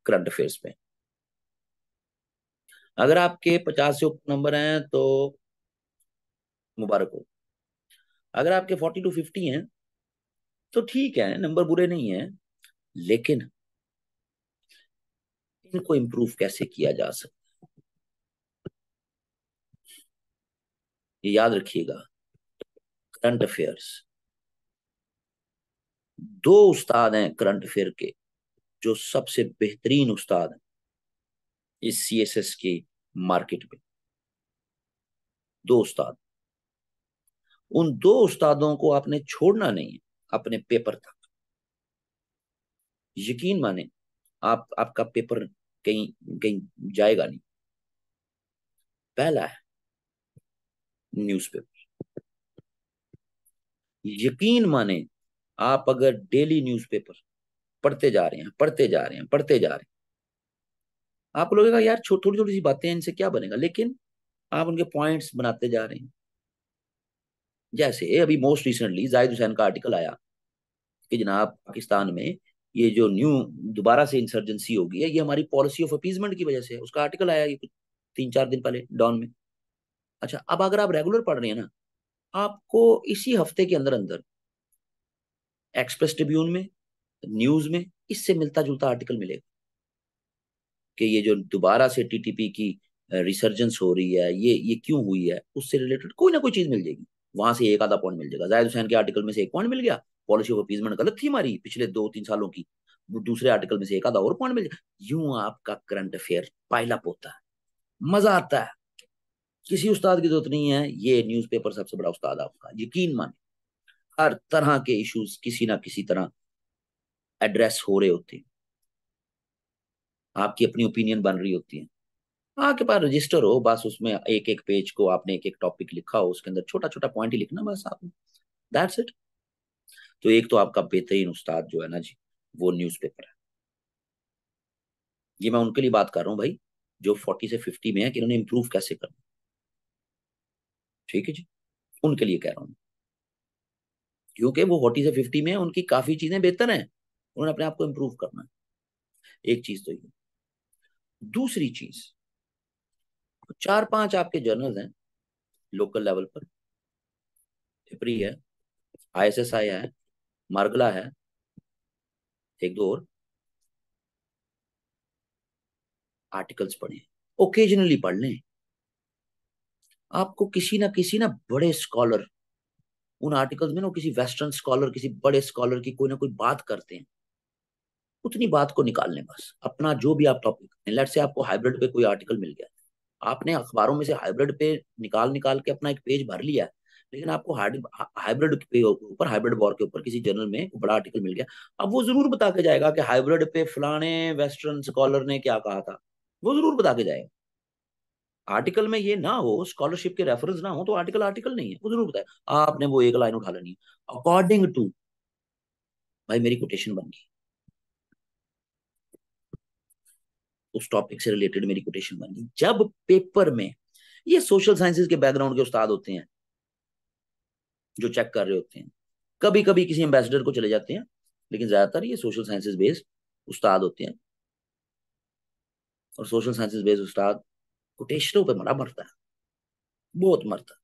करंट अफेयर्स पे अगर आपके पचास से ऊपर नंबर हैं तो मुबारक हो अगर आपके फोर्टी टू फिफ्टी हैं तो ठीक है नंबर बुरे नहीं है लेकिन इनको इम्प्रूव कैसे किया जा सकता है ये याद रखिएगा करंट अफेयर्स दो उस्ताद हैं करंट अफेयर के जो सबसे बेहतरीन उस्ताद हैं इस सी एस एस के मार्केट में दो उस्ताद उन दो उस्तादों को आपने छोड़ना नहीं है अपने पेपर तक यकीन माने आप आपका पेपर कहीं कहीं जाएगा नहीं पहला है न्यूज़पेपर यकीन माने आप अगर डेली न्यूज़पेपर पढ़ते जा रहे हैं पढ़ते जा रहे हैं पढ़ते जा रहे हैं आपको लगेगा यार थोड़ी थोड़ी सी बातें इनसे क्या बनेगा लेकिन आप उनके पॉइंट्स बनाते जा रहे हैं जैसे अभी मोस्ट रिसेंटली जाहिद हुसैन का आर्टिकल आया कि जनाब पाकिस्तान में ये जो न्यू दोबारा से इंसर्जेंसी होगी है ये हमारी पॉलिसी ऑफ अपीजमेंट की वजह से है उसका आर्टिकल आया ये कुछ तीन चार दिन पहले डॉन में अच्छा अब अगर आप रेगुलर पढ़ रहे हैं ना आपको इसी हफ्ते के अंदर अंदर एक्सप्रेस ट्रिब्यून में न्यूज में इससे मिलता जुलता आर्टिकल मिलेगा कि ये जो दोबारा से टीटीपी की रिसर्जेंस हो रही है ये ये क्यों हुई है उससे रिलेटेड कोई ना कोई चीज मिल जाएगी वहां से एक आधा पॉइंट मिल जाएगा जायद हुसैन के आर्टिकल में से एक पॉइंट मिल गया पॉलिसी ऑफ अपीजमेंट गलत थी हमारी पिछले दो तीन सालों की दूसरे आर्टिकल में से एक आधा और पॉइंट मिल जाए यूं आपका करंट अफेयर पायलप होता है मजा आता है किसी उस्ताद की जरूरत नहीं है ये न्यूज़पेपर सबसे बड़ा उस्ताद आपका यकीन माने हर तरह के इश्यूज किसी ना किसी तरह एड्रेस हो रहे होते हैं आपकी अपनी ओपिनियन बन रही होती है हाँ, आपके पास रजिस्टर हो बस उसमें एक एक पेज को आपने एक एक टॉपिक लिखा हो उसके अंदर छोटा छोटा पॉइंट ही लिखना बस आपने दैट्स इट तो एक तो आपका बेहतरीन उस्ताद जो है ना जी वो न्यूज़पेपर है ये मैं उनके लिए बात कर रहा हूँ भाई जो फोर्टी से फिफ्टी में है कि इन्होंने इम्प्रूव कैसे करना ठीक है जी उनके लिए कह रहा हूँ क्योंकि वो फोर्टी से फिफ्टी में उनकी काफी चीजें बेहतर हैं उन्होंने अपने आप को इम्प्रूव करना है एक चीज तो ये दूसरी चीज चार पांच आपके जर्नल्स हैं लोकल लेवल पर टिपरी है आईएसएसआई है मार्गला है एक दो और आर्टिकल्स पढ़े ओकेजनली पढ़ लें आपको किसी ना किसी ना बड़े स्कॉलर उन आर्टिकल्स में ना किसी वेस्टर्न स्कॉलर किसी बड़े स्कॉलर की कोई ना कोई बात करते हैं उतनी बात को निकाल लें बस अपना जो भी आप टॉपिक लेट से आपको हाइब्रिड पे कोई आर्टिकल मिल गया आपने अखबारों में से हाइब्रिड पे निकाल निकाल के अपना एक पेज भर लिया लेकिन आपको हाइब्रिड के ऊपर हाइब्रिड वॉर के ऊपर किसी जर्नल में बड़ा आर्टिकल मिल गया अब वो जरूर बता के जाएगा कि हाइब्रिड पे फलाने वेस्टर्न स्कॉलर ने क्या कहा था वो जरूर बता के जाएगा आर्टिकल में ये ना हो स्कॉलरशिप के रेफरेंस ना हो तो आर्टिकल आर्टिकल नहीं है वो जरूर बताए आपने वो एक लाइन उठा लेनी अकॉर्डिंग टू भाई मेरी कोटेशन बन गई उस टॉपिक से रिलेटेड मेरी कोटेशन बन गई जब पेपर में ये सोशल साइंसेज के बैकग्राउंड के उस्ताद होते हैं जो चेक कर रहे होते हैं कभी कभी किसी एम्बेसडर को चले जाते हैं लेकिन ज्यादातर ये सोशल साइंसेज बेस्ड उस्ताद होते हैं और सोशल साइंसेज बेस्ड उस्ताद कुटेशरों पे मरा मरता है बहुत मरता है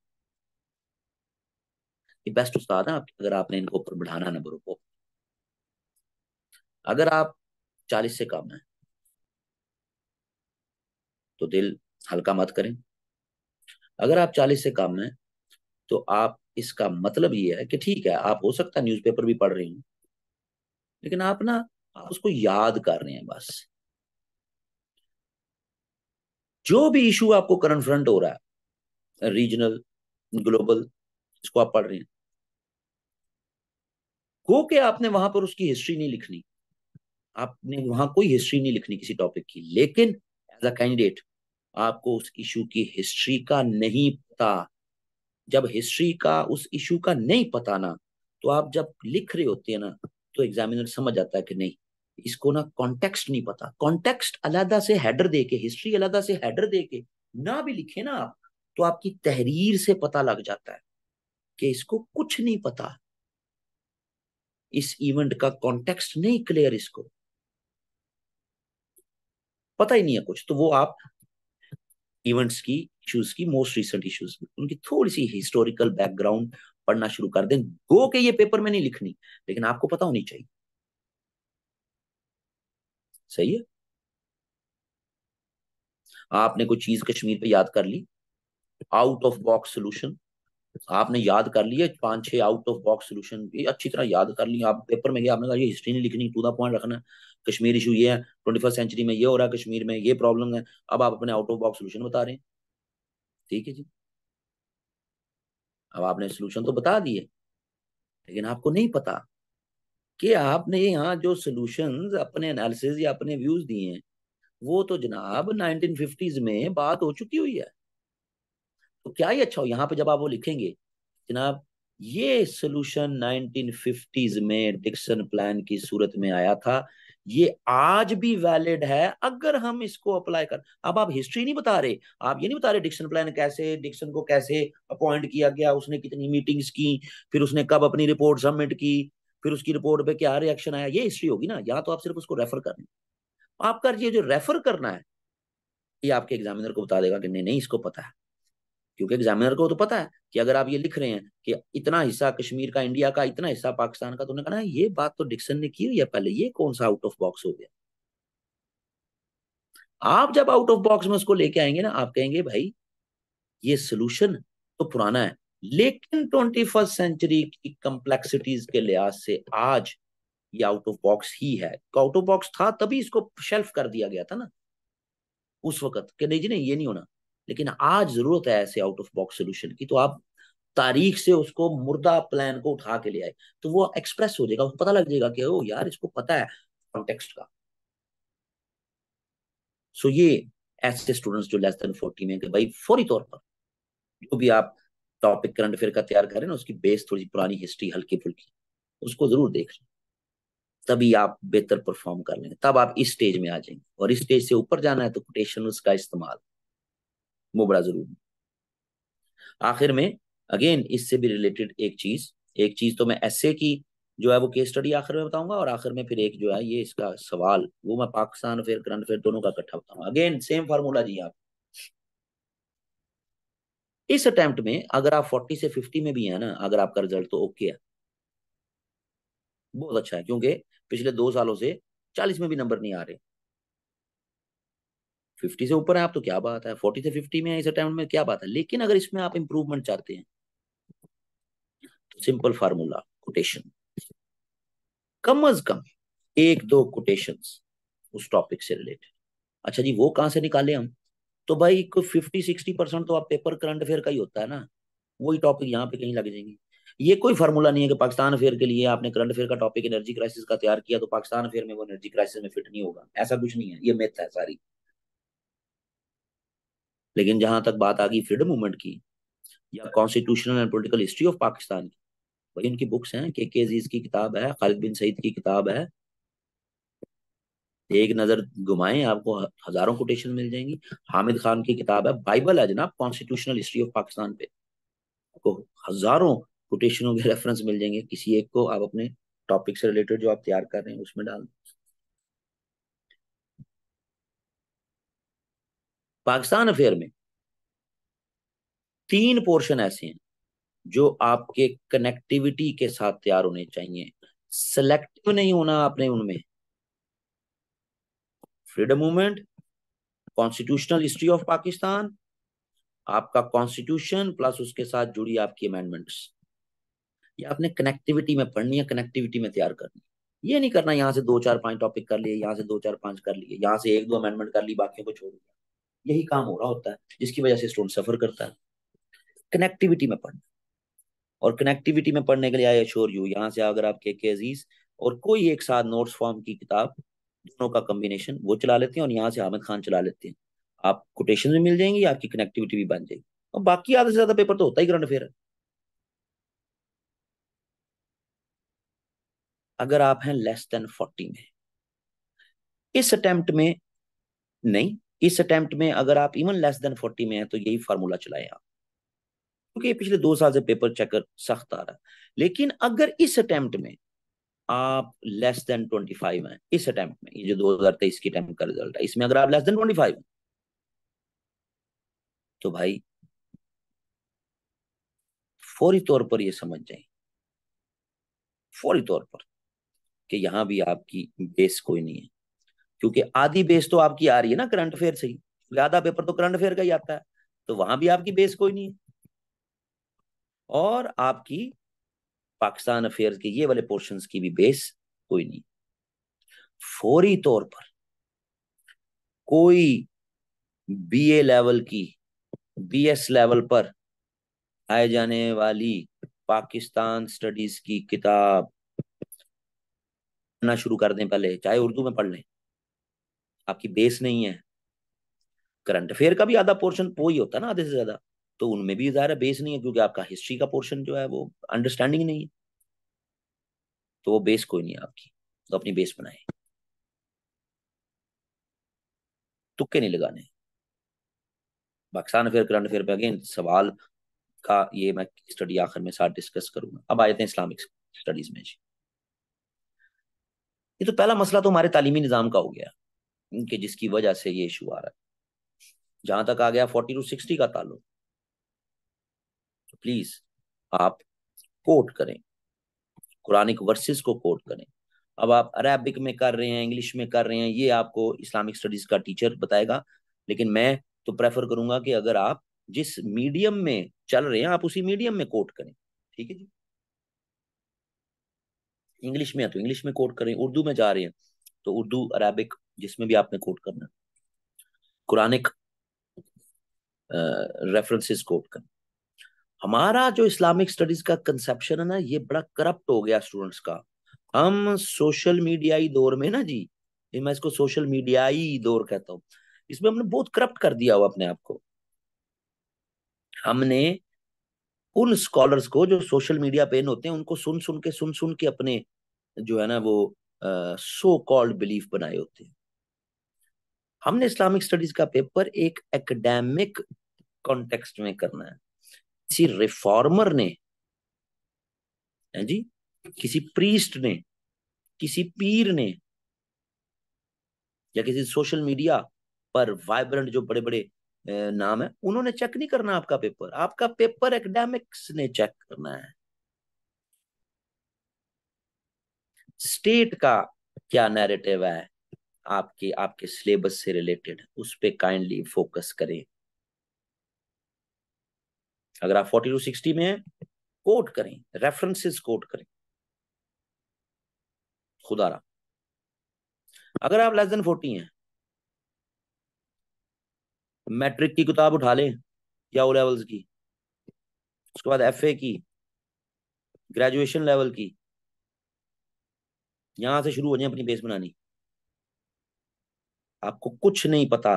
ये बेस्ट उस्ताद है अगर आपने इनको ऊपर बढ़ाना है नंबरों को अगर आप चालीस से कम है तो दिल हल्का मत करें अगर आप चालीस से कम है तो आप इसका मतलब ये है कि ठीक है आप हो सकता है न्यूज़पेपर भी पढ़ रही हूँ लेकिन आप ना आप उसको याद कर रहे हैं बस जो भी इशू आपको करंट फ्रंट हो रहा है रीजनल ग्लोबल इसको आप पढ़ रहे हैं को के आपने वहां पर उसकी हिस्ट्री नहीं लिखनी आपने वहां कोई हिस्ट्री नहीं लिखनी किसी टॉपिक की लेकिन एज अ कैंडिडेट आपको उस इशू की हिस्ट्री का नहीं पता जब हिस्ट्री का उस इशू का नहीं पता ना तो आप जब लिख रहे होते हैं ना तो एग्जामिनर समझ आता है कि नहीं इसको ना कॉन्टेक्स्ट नहीं पता कॉन्टेक्स्ट अलहदा से हेडर दे के हिस्ट्री अलहदा से हेडर दे के ना भी लिखे ना आप तो आपकी तहरीर से पता लग जाता है कि इसको कुछ नहीं पता इस इवेंट का कॉन्टेक्स्ट नहीं क्लियर इसको पता ही नहीं है कुछ तो वो आप इवेंट्स की इश्यूज की मोस्ट रिसेंट इश्यूज उनकी थोड़ी सी हिस्टोरिकल बैकग्राउंड पढ़ना शुरू कर दें गो के ये पेपर में नहीं लिखनी लेकिन आपको पता होनी चाहिए सही है आपने कोई चीज कश्मीर पे याद कर ली आउट ऑफ बॉक्स सोल्यूशन आपने याद कर लिया पांच छह आउट ऑफ बॉक्स सोल्यूशन ये अच्छी तरह याद कर लिया आप पेपर में गया आपने कहा ये हिस्ट्री नहीं लिखनी टू द पॉइंट रखना कश्मीर इशू ये है ट्वेंटी फर्स्ट सेंचुरी में ये हो रहा है कश्मीर में ये प्रॉब्लम है अब आप अपने आउट ऑफ बॉक्स सोल्यूशन बता रहे हैं ठीक है जी अब आपने सोल्यूशन तो बता दिए लेकिन आपको नहीं पता कि आपने यहाँ जो सॉल्यूशंस अपने एनालिसिस या अपने व्यूज दिए हैं वो तो जनाब 1950s में बात हो चुकी हुई है तो क्या ही अच्छा हो यहाँ पे जब आप वो लिखेंगे जनाब ये सोल्यूशन 1950s में डिक्सन प्लान की सूरत में आया था ये आज भी वैलिड है अगर हम इसको अप्लाई कर अब आप हिस्ट्री नहीं बता रहे आप ये नहीं बता रहे डिक्सन प्लान कैसे डिक्सन को कैसे अपॉइंट किया गया उसने कितनी मीटिंग्स की फिर उसने कब अपनी रिपोर्ट सबमिट की फिर उसकी रिपोर्ट पे क्या रिएक्शन आया ये हिस्ट्री होगी ना यहाँ तो आप सिर्फ उसको रेफर कर आपका ये जो रेफर करना है ये आपके एग्जामिनर को बता देगा कि नहीं नहीं इसको पता है क्योंकि एग्जामिनर को तो पता है कि अगर आप ये लिख रहे हैं कि इतना हिस्सा कश्मीर का इंडिया का इतना हिस्सा पाकिस्तान का तो उन्होंने कहा हाँ, ये बात तो डिक्सन ने की हुई है पहले ये कौन सा आउट ऑफ बॉक्स हो गया आप जब आउट ऑफ बॉक्स में उसको लेके आएंगे ना आप कहेंगे भाई ये सोल्यूशन तो पुराना है लेकिन ट्वेंटी फर्स्ट सेंचुरी की कम्प्लेक्सिटीज के लिहाज से आज ये आउट ऑफ बॉक्स ही है आउट ऑफ बॉक्स था तभी इसको शेल्फ कर दिया गया था ना उस वक्त कि नहीं जी नहीं ये नहीं होना लेकिन आज जरूरत है ऐसे आउट ऑफ बॉक्स सोल्यूशन की तो आप तारीख से उसको मुर्दा प्लान को उठा के ले आए तो वो एक्सप्रेस हो जाएगा उसको पता लग जाएगा कि ओ यार इसको पता है कॉन्टेक्स्ट का सो so ये ऐसे स्टूडेंट्स जो लेस देन फोर्टी में भाई फौरी तौर पर जो भी आप टॉपिक करंट अफेयर का तैयार करें ना उसकी बेस थोड़ी पुरानी हिस्ट्री हल्की फुल्की उसको जरूर देख लें तभी आप बेहतर परफॉर्म कर लेंगे तब आप इस स्टेज में आ जाएंगे और इस स्टेज से ऊपर जाना है तो कोटेशन का इस्तेमाल वो बड़ा जरूरी है आखिर में अगेन इससे भी रिलेटेड एक चीज एक चीज तो मैं ऐसे की जो है वो केस स्टडी आखिर में बताऊंगा और आखिर में फिर एक जो है ये इसका सवाल वो मैं पाकिस्तान फिर करंट अफेयर दोनों का इकट्ठा बताऊंगा अगेन सेम फार्मूला जी आप इस अटेम्प्ट में अगर आप 40 से 50 में भी है ना अगर आपका रिजल्ट तो ओके है बहुत अच्छा है क्योंकि पिछले दो सालों से 40 में भी नंबर नहीं आ रहे 50 से ऊपर है आप तो क्या बात है 40 से 50 में इस अटेम्प्ट में क्या बात है लेकिन अगर इसमें आप इंप्रूवमेंट चाहते हैं तो सिंपल फार्मूला कोटेशन कम अज कम एक दो कोटेशन उस टॉपिक से रिलेटेड अच्छा जी वो कहां से निकाले हम तो भाई कोई फिफ्टी सिक्सटी परसेंट तो आप पेपर करंट अफेयर का ही होता है ना वही टॉपिक यहाँ पे कहीं लग जाएंगे ये कोई फार्मूला नहीं है कि पाकिस्तान अफेयर के लिए आपने करंट अफेयर का टॉपिक एनर्जी क्राइसिस का तैयार किया तो पाकिस्तान अफेयर में वो एनर्जी क्राइसिस में फिट नहीं होगा ऐसा कुछ नहीं है ये मेथ है सारी लेकिन जहां तक बात आ गई फ्रीडम मूवमेंट की या constitutional and political history of Pakistan की भाई उनकी बुक्स हैं के के अजीज की किताब है खालिद बिन सईद की किताब है एक नजर घुमाएं आपको हजारों कोटेशन मिल जाएंगी हामिद खान की किताब है बाइबल है जनाब कॉन्स्टिट्यूशनल हिस्ट्री ऑफ पाकिस्तान पे आपको हजारों कोटेशनों के रेफरेंस मिल जाएंगे किसी एक को आप अपने टॉपिक से रिलेटेड जो आप तैयार कर रहे हैं उसमें डाल दें पाकिस्तान अफेयर में तीन पोर्शन ऐसे हैं जो आपके कनेक्टिविटी के साथ तैयार होने चाहिए सेलेक्टिव नहीं होना आपने उनमें freedom movement constitutional history of Pakistan आपका कॉन्स्टिट्यूशन प्लस उसके साथ जुड़ी आपकी अमेंडमेंट्स ये आपने कनेक्टिविटी में पढ़नी है कनेक्टिविटी में तैयार करनी है ये नहीं करना यहाँ से दो चार पांच टॉपिक कर लिए यहाँ से दो चार पांच कर लिए यहाँ से एक दो अमेंडमेंट कर ली बाकी को छोड़ दिया यही काम हो रहा होता है जिसकी वजह से स्टूडेंट सफर करता है कनेक्टिविटी में पढ़ना और कनेक्टिविटी में पढ़ने के लिए आई अश्योर यू यहाँ से अगर आपके के अजीज और कोई एक साथ नोट्स फॉर्म की किताब दोनों का कॉम्बिनेशन वो चला लेते हैं और यहाँ से हामिद खान चला लेते हैं आप कोटेशन भी मिल जाएंगी आपकी कनेक्टिविटी भी बन जाएगी और बाकी आधा से ज्यादा पेपर तो होता ही करंट अफेयर है अगर आप हैं लेस देन फोर्टी में इस अटेम्प्ट में नहीं इस अटेम्प्ट में अगर आप इवन लेस देन फोर्टी में हैं तो यही फार्मूला चलाएं आप क्योंकि पिछले दो साल से पेपर चेकर सख्त आ रहा है लेकिन अगर इस अटेम्प्ट में आप लेस देन ट्वेंटी फाइव हैं इस अटेम्प्ट में ये जो दो हजार तेईस की अटेम्प्ट का रिजल्ट है इसमें अगर आप लेस देन 25 हैं तो भाई फौरी तौर पर ये समझ जाए फौरी तौर पर कि यहां भी आपकी बेस कोई नहीं है क्योंकि आधी बेस तो आपकी आ रही है ना करंट अफेयर से ही आधा पेपर तो करंट अफेयर का ही आता है तो वहां भी आपकी बेस कोई नहीं है और आपकी पाकिस्तान अफेयर्स के ये वाले पोर्शन की भी बेस कोई नहीं फौरी तौर पर कोई ए लेवल की बी एस लेवल पर आए जाने वाली पाकिस्तान स्टडीज की किताब पढ़ना शुरू कर दें पहले चाहे उर्दू में पढ़ लें आपकी बेस नहीं है करंट अफेयर का भी आधा पोर्शन वो ही होता है ना आधे से ज्यादा तो उनमें भी ज़ाहिर बेस नहीं है क्योंकि आपका हिस्ट्री का पोर्शन जो है वो अंडरस्टैंडिंग नहीं है तो वो बेस कोई नहीं है आपकी तो अपनी बेस बनाए तुक्के नहीं लगाने पाकिस्तान अफेयर करंट अफेयर पे अगेन सवाल का ये मैं स्टडी आखिर में साथ डिस्कस करूंगा अब आ जाते हैं इस्लामिक स्टडीज में जी ये तो पहला मसला तो हमारे तालीमी निज़ाम का हो गया कि जिसकी वजह से ये इशू आ रहा है जहां तक आ गया फोर्टी टू सिक्सटी का ताल्लुक तो प्लीज आप कोट करें कुरानिक वर्सेस को कोट करें अब आप अरेबिक में कर रहे हैं इंग्लिश में कर रहे हैं ये आपको इस्लामिक स्टडीज का टीचर बताएगा लेकिन मैं तो प्रेफर करूंगा कि अगर आप जिस मीडियम में चल रहे हैं आप उसी मीडियम में कोट करें ठीक है जी इंग्लिश में है तो इंग्लिश में कोट करें उर्दू में जा रहे हैं तो उर्दू अरेबिक जिसमें भी आपने कोट करना कुरानिक रेफरेंसेस कोट करें हमारा जो इस्लामिक स्टडीज का कंसेप्शन है ना ये बड़ा करप्ट हो गया स्टूडेंट्स का हम सोशल ही दौर में ना जी मैं इसको सोशल ही दौर कहता हूँ इसमें हमने बहुत करप्ट कर दिया हुआ अपने आप को हमने उन स्कॉलर्स को जो सोशल मीडिया पेन होते हैं उनको सुन सुन के सुन सुन के अपने जो है ना वो सो कॉल्ड बिलीफ बनाए होते हैं हमने इस्लामिक स्टडीज का पेपर एक एकेडमिक कॉन्टेक्स्ट में करना है किसी रिफॉर्मर ने जी किसी प्रीस्ट ने किसी पीर ने या किसी सोशल मीडिया पर वाइब्रेंट जो बड़े बड़े नाम है उन्होंने चेक नहीं करना आपका पेपर आपका पेपर एकेडमिक्स ने चेक करना है स्टेट का क्या नैरेटिव है आपके आपके सिलेबस से रिलेटेड उस पर काइंडली फोकस करें अगर आप फोर्टी टू सिक्सटी में है कोट करें रेफरेंसेस कोट करें खुदारा अगर आप लेस देन फोर्टी हैं मैट्रिक की किताब उठा लें या ओ लेवल्स की उसके बाद एफ की ग्रेजुएशन लेवल की यहां से शुरू हो जाए अपनी बेस बनानी आपको कुछ नहीं पता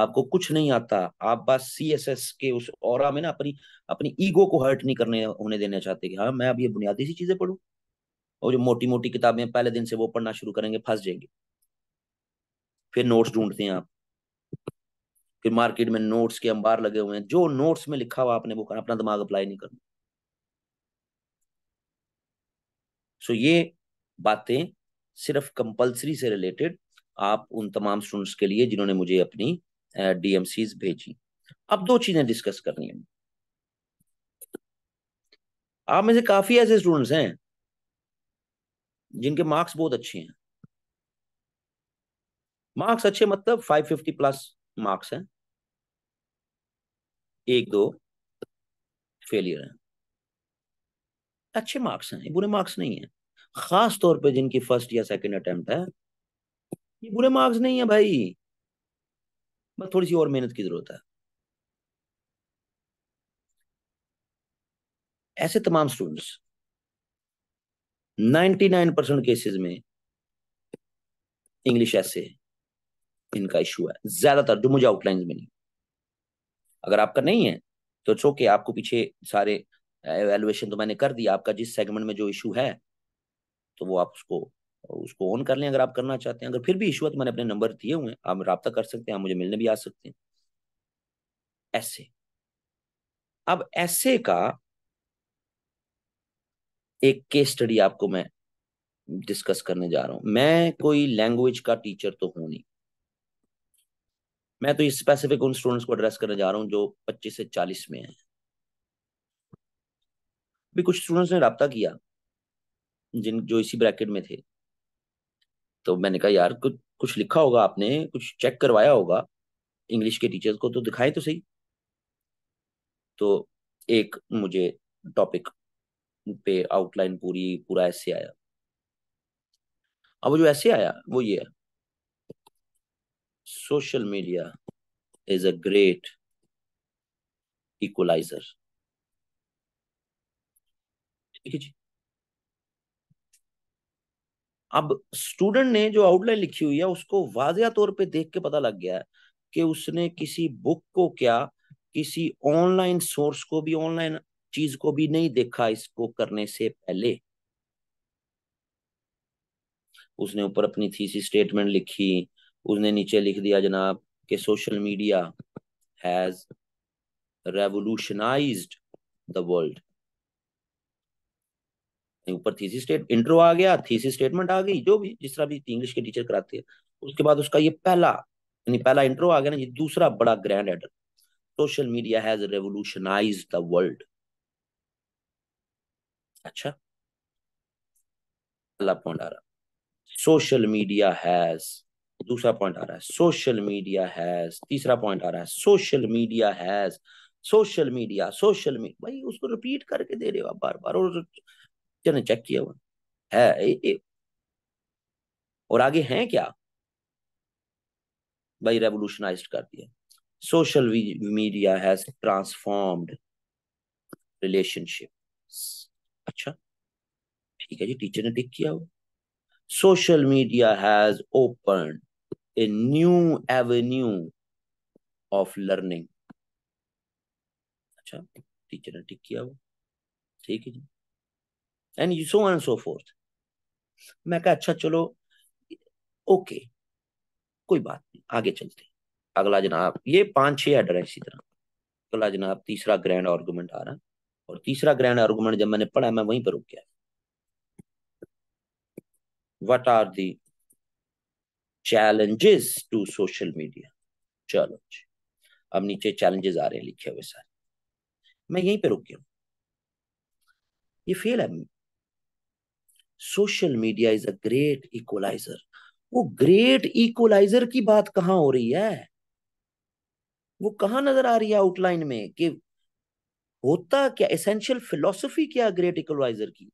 आपको कुछ नहीं आता आप बस सी एस एस के उस और में ना अपनी अपनी ईगो को हर्ट नहीं करने होने देना चाहते कि हाँ मैं अब ये बुनियादी सी चीजें पढ़ू और जो मोटी मोटी किताबें पहले दिन से वो पढ़ना शुरू करेंगे फंस जाएंगे फिर नोट्स ढूंढते हैं आप फिर मार्केट में नोट्स के अंबार लगे हुए हैं जो नोट्स में लिखा हुआ आपने वो करना अपना दिमाग अप्लाई नहीं करना सो ये बातें सिर्फ कंपलसरी से रिलेटेड आप उन तमाम स्टूडेंट्स के लिए जिन्होंने मुझे अपनी डीएमसी भेजी अब दो चीजें डिस्कस करनी है आप में से काफी ऐसे स्टूडेंट्स हैं जिनके मार्क्स बहुत अच्छे हैं मार्क्स अच्छे मतलब 550 प्लस मार्क्स हैं एक दो फेलियर हैं अच्छे मार्क्स हैं ये बुरे मार्क्स नहीं है खास तौर पे जिनकी फर्स्ट या सेकंड अटेम्प्ट है ये बुरे मार्क्स नहीं है भाई बस मतलब थोड़ी सी और मेहनत की जरूरत है ऐसे तमाम स्टूडेंट्स 99 परसेंट केसेस में इंग्लिश ऐसे इनका इशू है ज्यादातर जो मुझे आउटलाइन में नहीं अगर आपका नहीं है तो चो के आपको पीछे सारे एवेल्युएशन तो मैंने कर दिया आपका जिस सेगमेंट में जो इशू है तो वो आप उसको उसको ऑन कर लें अगर आप करना चाहते हैं अगर फिर भी इशू है तो मैंने अपने नंबर दिए हुए हैं आप रबता कर सकते हैं आप मुझे मिलने भी आ सकते हैं ऐसे अब ऐसे का एक केस स्टडी आपको मैं डिस्कस करने जा रहा हूं मैं कोई लैंग्वेज का टीचर तो हूं नहीं मैं तो स्पेसिफिक उन स्टूडेंट्स को एड्रेस करने जा रहा हूं जो 25 से 40 में हैं भी कुछ स्टूडेंट्स ने रबता किया जिन जो इसी ब्रैकेट में थे तो मैंने कहा यार कुछ कुछ लिखा होगा आपने कुछ चेक करवाया होगा इंग्लिश के टीचर्स को तो दिखाएं तो सही तो एक मुझे टॉपिक पे आउटलाइन पूरी पूरा ऐसे आया अब जो ऐसे आया वो ये है social media is a great equaliser ठीक है जी अब स्टूडेंट ने जो आउटलाइन लिखी हुई है उसको वाजिया तौर पे देख के पता लग गया है कि उसने किसी बुक को क्या किसी ऑनलाइन सोर्स को भी ऑनलाइन चीज को भी नहीं देखा इसको करने से पहले उसने ऊपर अपनी थीसी स्टेटमेंट लिखी उसने नीचे लिख दिया जनाब कि social media has revolutionised the world ऊपर थीसिस स्टेट इंट्रो आ गया थीसिस स्टेटमेंट आ गई जो भी जिस तरह भी इंग्लिश के टीचर कराते हैं उसके बाद उसका ये पहला यानी पहला इंट्रो आ गया ना ये दूसरा बड़ा ग्रैंड एडर social media has revolutionise the world अच्छा पहला पॉइंट आ रहा सोशल मीडिया हैज दूसरा पॉइंट आ रहा है सोशल मीडिया हैज तीसरा पॉइंट आ रहा है social media has social media social media भाई उसको रिपीट करके दे रहे हो आप बार बार और ने चेक किया हुआ है ए, ए, और आगे हैं क्या भाई रेवोल्यूशनाइज कर दिया social media has transformed relationship अच्छा ठीक है जी टीचर ने टिक किया हुआ social media has open a new avenue of learning अच्छा टीचर ने टिक किया हुआ ठीक है जी and you so and so forth मैं कहा अच्छा चलो ओके कोई बात नहीं आगे चलते अगला जनाब ये पांच छह एडर है इसी तरह अगला जनाब तीसरा ग्रैंड आर्गूमेंट आ रहा और तीसरा ग्रैंड आर्गूमेंट जब मैंने पढ़ा मैं वहीं पर रुक गया what are the challenges to social media चलो जी अब नीचे चैलेंजेस आ रहे हैं लिखे हुए सारे मैं यहीं पे रुक गया ये फेल है social media is a great equaliser वो ग्रेट इक्वलाइजर की बात कहां हो रही है वो कहां नजर आ रही है आउटलाइन में कि होता क्या एसेंशियल फिलोसफी क्या ग्रेट इक्वलाइजर की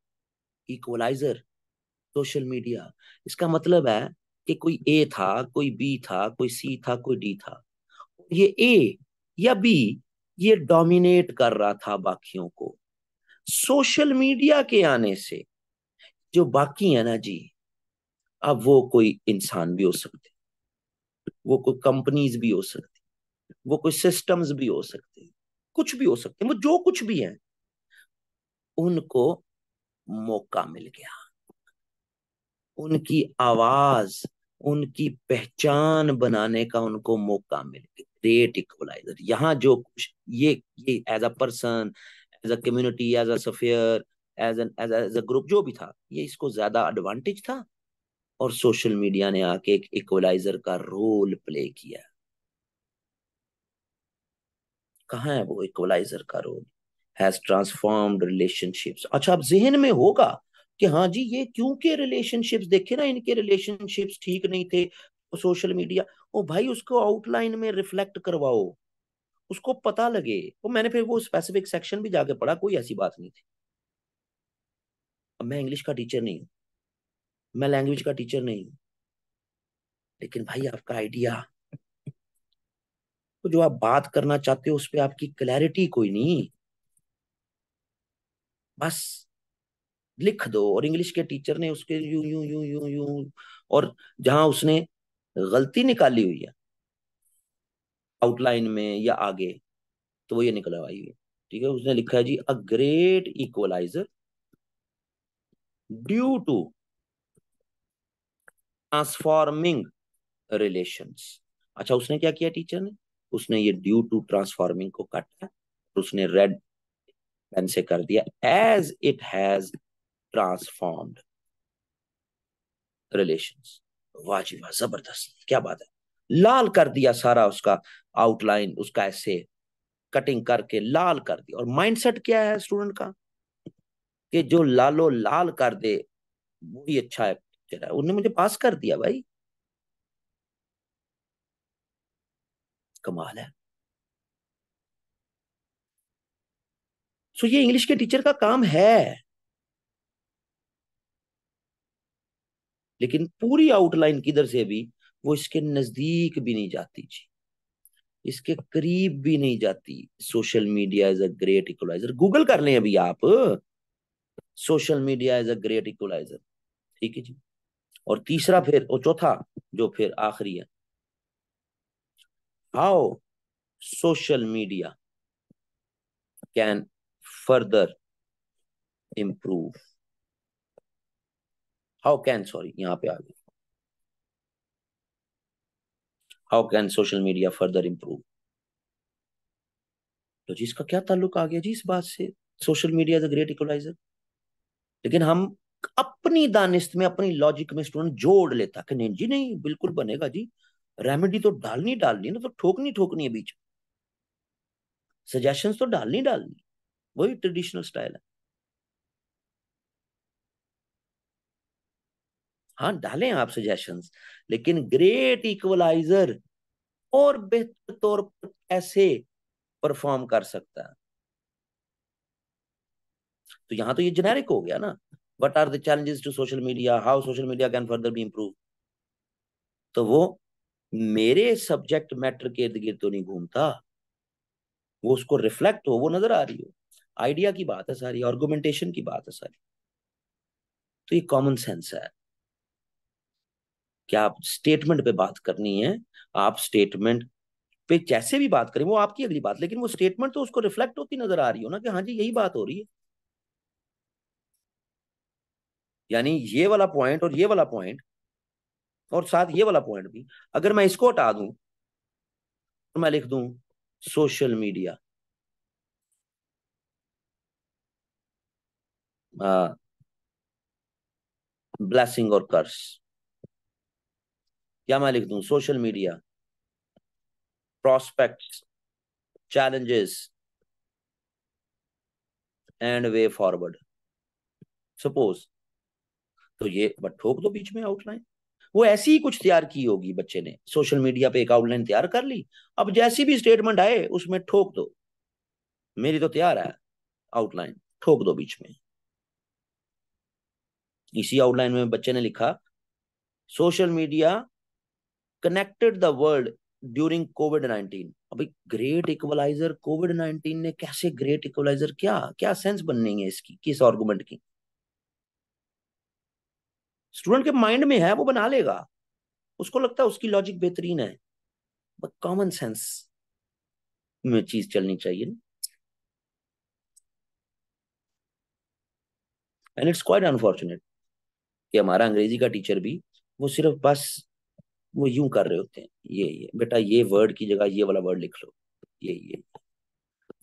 इक्वलाइजर सोशल मीडिया इसका मतलब है कि कोई ए था कोई बी था कोई सी था कोई डी था ये ए या बी ये डोमिनेट कर रहा था बाकियों को सोशल मीडिया के आने से जो बाकी है ना जी अब वो कोई इंसान भी हो सकते वो कोई कंपनीज भी हो सकती वो कोई सिस्टम्स भी हो सकते कुछ भी हो सकते वो जो कुछ भी है उनको मौका मिल गया उनकी आवाज उनकी पहचान बनाने का उनको मौका मिल गया ग्रेट इक्वलाइजर यहाँ जो कुछ ये ये as a person as a community as a sphere as an as as a group जो भी था ये इसको ज्यादा एडवांटेज था और सोशल मीडिया ने आके एक इक्वलाइजर का रोल प्ले किया कहा है वो इक्वलाइजर का रोल हैज ट्रांसफॉर्म्ड रिलेशनशिप्स अच्छा अब जहन में होगा कि हाँ जी ये क्योंकि रिलेशनशिप्स देखे ना इनके रिलेशनशिप्स ठीक नहीं थे सोशल मीडिया ओ भाई उसको आउटलाइन में रिफ्लेक्ट करवाओ उसको पता लगे वो तो मैंने फिर वो स्पेसिफिक सेक्शन भी जाके पढ़ा कोई ऐसी बात नहीं थी अब मैं इंग्लिश का टीचर नहीं हूं मैं लैंग्वेज का टीचर नहीं हूं लेकिन भाई आपका आइडिया तो जो आप बात करना चाहते हो उस पर आपकी क्लैरिटी कोई नहीं बस लिख दो और इंग्लिश के टीचर ने उसके यू यू यू यू यू और जहां उसने गलती निकाली हुई है आउटलाइन में या आगे तो वो ये निकलवाई हुई ठीक है उसने लिखा है जी a great equaliser due to transforming relations अच्छा उसने क्या किया टीचर ने उसने ये ड्यू टू ट्रांसफॉर्मिंग को काटा उसने रेड पेन से कर दिया as it has transformed relations वाह वाह जबरदस्त क्या बात है लाल कर दिया सारा उसका आउटलाइन उसका ऐसे कटिंग करके लाल कर दिया और माइंडसेट क्या है स्टूडेंट का कि जो लालो लाल कर दे वो ही अच्छा पिक्चर है उन्होंने मुझे पास कर दिया भाई कमाल है सो ये इंग्लिश के टीचर का काम है लेकिन पूरी आउटलाइन किधर से भी वो इसके नजदीक भी नहीं जाती जी इसके करीब भी नहीं जाती social media is a great equaliser Google कर लें अभी आप social media is a great equaliser ठीक है जी और तीसरा फिर और चौथा जो फिर आखिरी है how social media can further improve how can sorry यहां पे आ गया how can social media further improve तो जी इसका क्या ताल्लुक आ गया जी इस बात से social media is a great equaliser लेकिन हम अपनी दानिस्त में अपनी लॉजिक में स्टूडेंट जोड़ लेता कि नहीं जी नहीं बिल्कुल बनेगा जी रेमेडी तो डालनी डालनी ना तो ठोकनी ठोकनी है बीच सजेशन तो डालनी डालनी वही ट्रेडिशनल स्टाइल है हाँ डालें आप सजेशन लेकिन ग्रेट इक्वलाइजर और बेहतर तौर पर कैसे परफॉर्म कर सकता है तो यहाँ तो ये जेनेरिक हो गया ना what are the challenges to social media how social media can further be improve तो वो मेरे सब्जेक्ट मैटर के इर्द गिर्द तो नहीं घूमता वो उसको रिफ्लेक्ट हो वो नजर आ रही हो आइडिया की बात है सारी ऑर्गोमेंटेशन की बात है सारी तो ये कॉमन सेंस है क्या आप स्टेटमेंट पे बात करनी है आप स्टेटमेंट पे जैसे भी बात करें वो आपकी अगली बात लेकिन वो स्टेटमेंट तो उसको रिफ्लेक्ट होती नजर आ रही हो ना कि हाँ जी यही बात हो रही है यानी ये वाला पॉइंट और ये वाला पॉइंट और साथ ये वाला पॉइंट भी अगर मैं इसको हटा दू तो मैं लिख दू सोशल मीडिया ब्लैसिंग और कर्स क्या मैं लिख दू social media prospect challenges and way forward suppose तो ये बट ठोक दो बीच में आउटलाइन वो ऐसी ही कुछ तैयार की होगी बच्चे ने सोशल मीडिया पे एक आउटलाइन तैयार कर ली अब जैसी भी स्टेटमेंट आए उसमें ठोक दो मेरी तो तैयार है आउटलाइन ठोक दो बीच में इसी आउटलाइन में बच्चे ने लिखा social media connected the world during covid nineteen अभी ग्रेट इक्वलाइजर कोविड नाइनटीन ने कैसे ग्रेट इक्वलाइजर क्या क्या सेंस बननी है इसकी किस ऑर्गूमेंट की स्टूडेंट के माइंड में है वो बना लेगा उसको लगता है उसकी लॉजिक बेहतरीन है बट कॉमन सेंस में चीज चलनी चाहिए एंड इट्स क्वाइट अनफॉर्चुनेट कि हमारा अंग्रेजी का टीचर भी वो सिर्फ बस वो यूं कर रहे होते हैं ये ये बेटा ये वर्ड की जगह ये वाला वर्ड लिख लो ये ये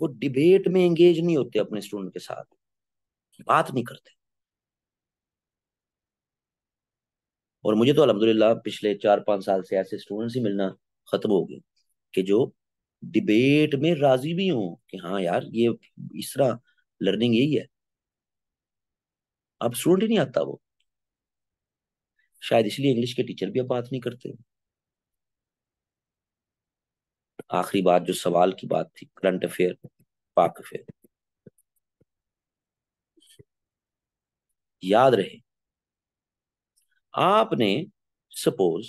वो डिबेट में एंगेज नहीं होते अपने स्टूडेंट के साथ बात नहीं करते और मुझे तो अलहमदिल्ला पिछले चार पाँच साल से ऐसे स्टूडेंट्स ही मिलना ख़त्म हो गए कि जो डिबेट में राजी भी हों कि हाँ यार ये इस तरह लर्निंग यही है अब स्टूडेंट ही नहीं आता वो शायद इसलिए इंग्लिश के टीचर भी अब बात नहीं करते आखिरी बात जो सवाल की बात थी करंट अफेयर पाक अफेयर याद रहे आपने सपोज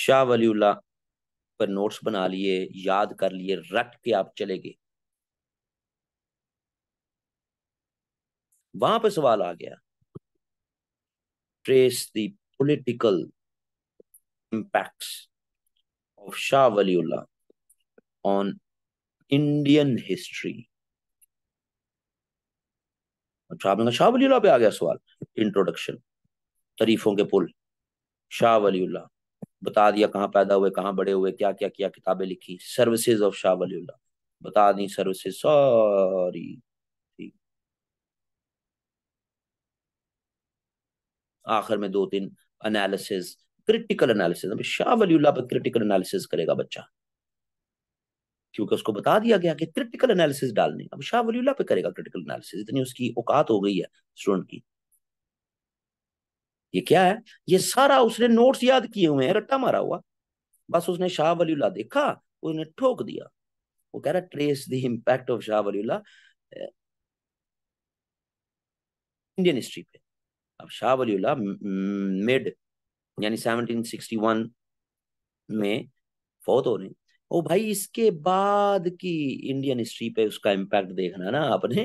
शाह वलीउल्ला पर नोट्स बना लिए याद कर लिए रट के आप चले गए वहां पर सवाल आ गया trace the political impacts of Shah Waliullah on Indian history अच्छा, आपने कहा शाह पे आ गया सवाल इंट्रोडक्शन तरीफों के पुल शाह वली बता दिया कहाँ पैदा हुए कहाँ बड़े हुए क्या क्या किया किताबें लिखी सर्विसेज ऑफ शाह वली बता दी सर्विसेज सॉरी आखिर में दो तीन analysis critical analysis Shah Wali पर क्रिटिकल एनालिसिस करेगा बच्चा क्योंकि उसको बता दिया गया कि क्रिटिकल एनालिसिस डालने अब शाह वलीला पे करेगा क्रिटिकल एनालिसिस इतनी उसकी औकात हो गई है स्टूडेंट की ये क्या है ये सारा उसने नोट्स याद किए हुए हैं रट्टा मारा हुआ बस उसने शाह वलीला देखा उसने ठोक दिया वो कह रहा trace the impact of Shah Waliullah Indian history पे अब शाह वलीला मिड यानी 1761 में फौत हो रही ओ भाई इसके बाद की इंडियन हिस्ट्री पे उसका इम्पैक्ट देखना ना आपने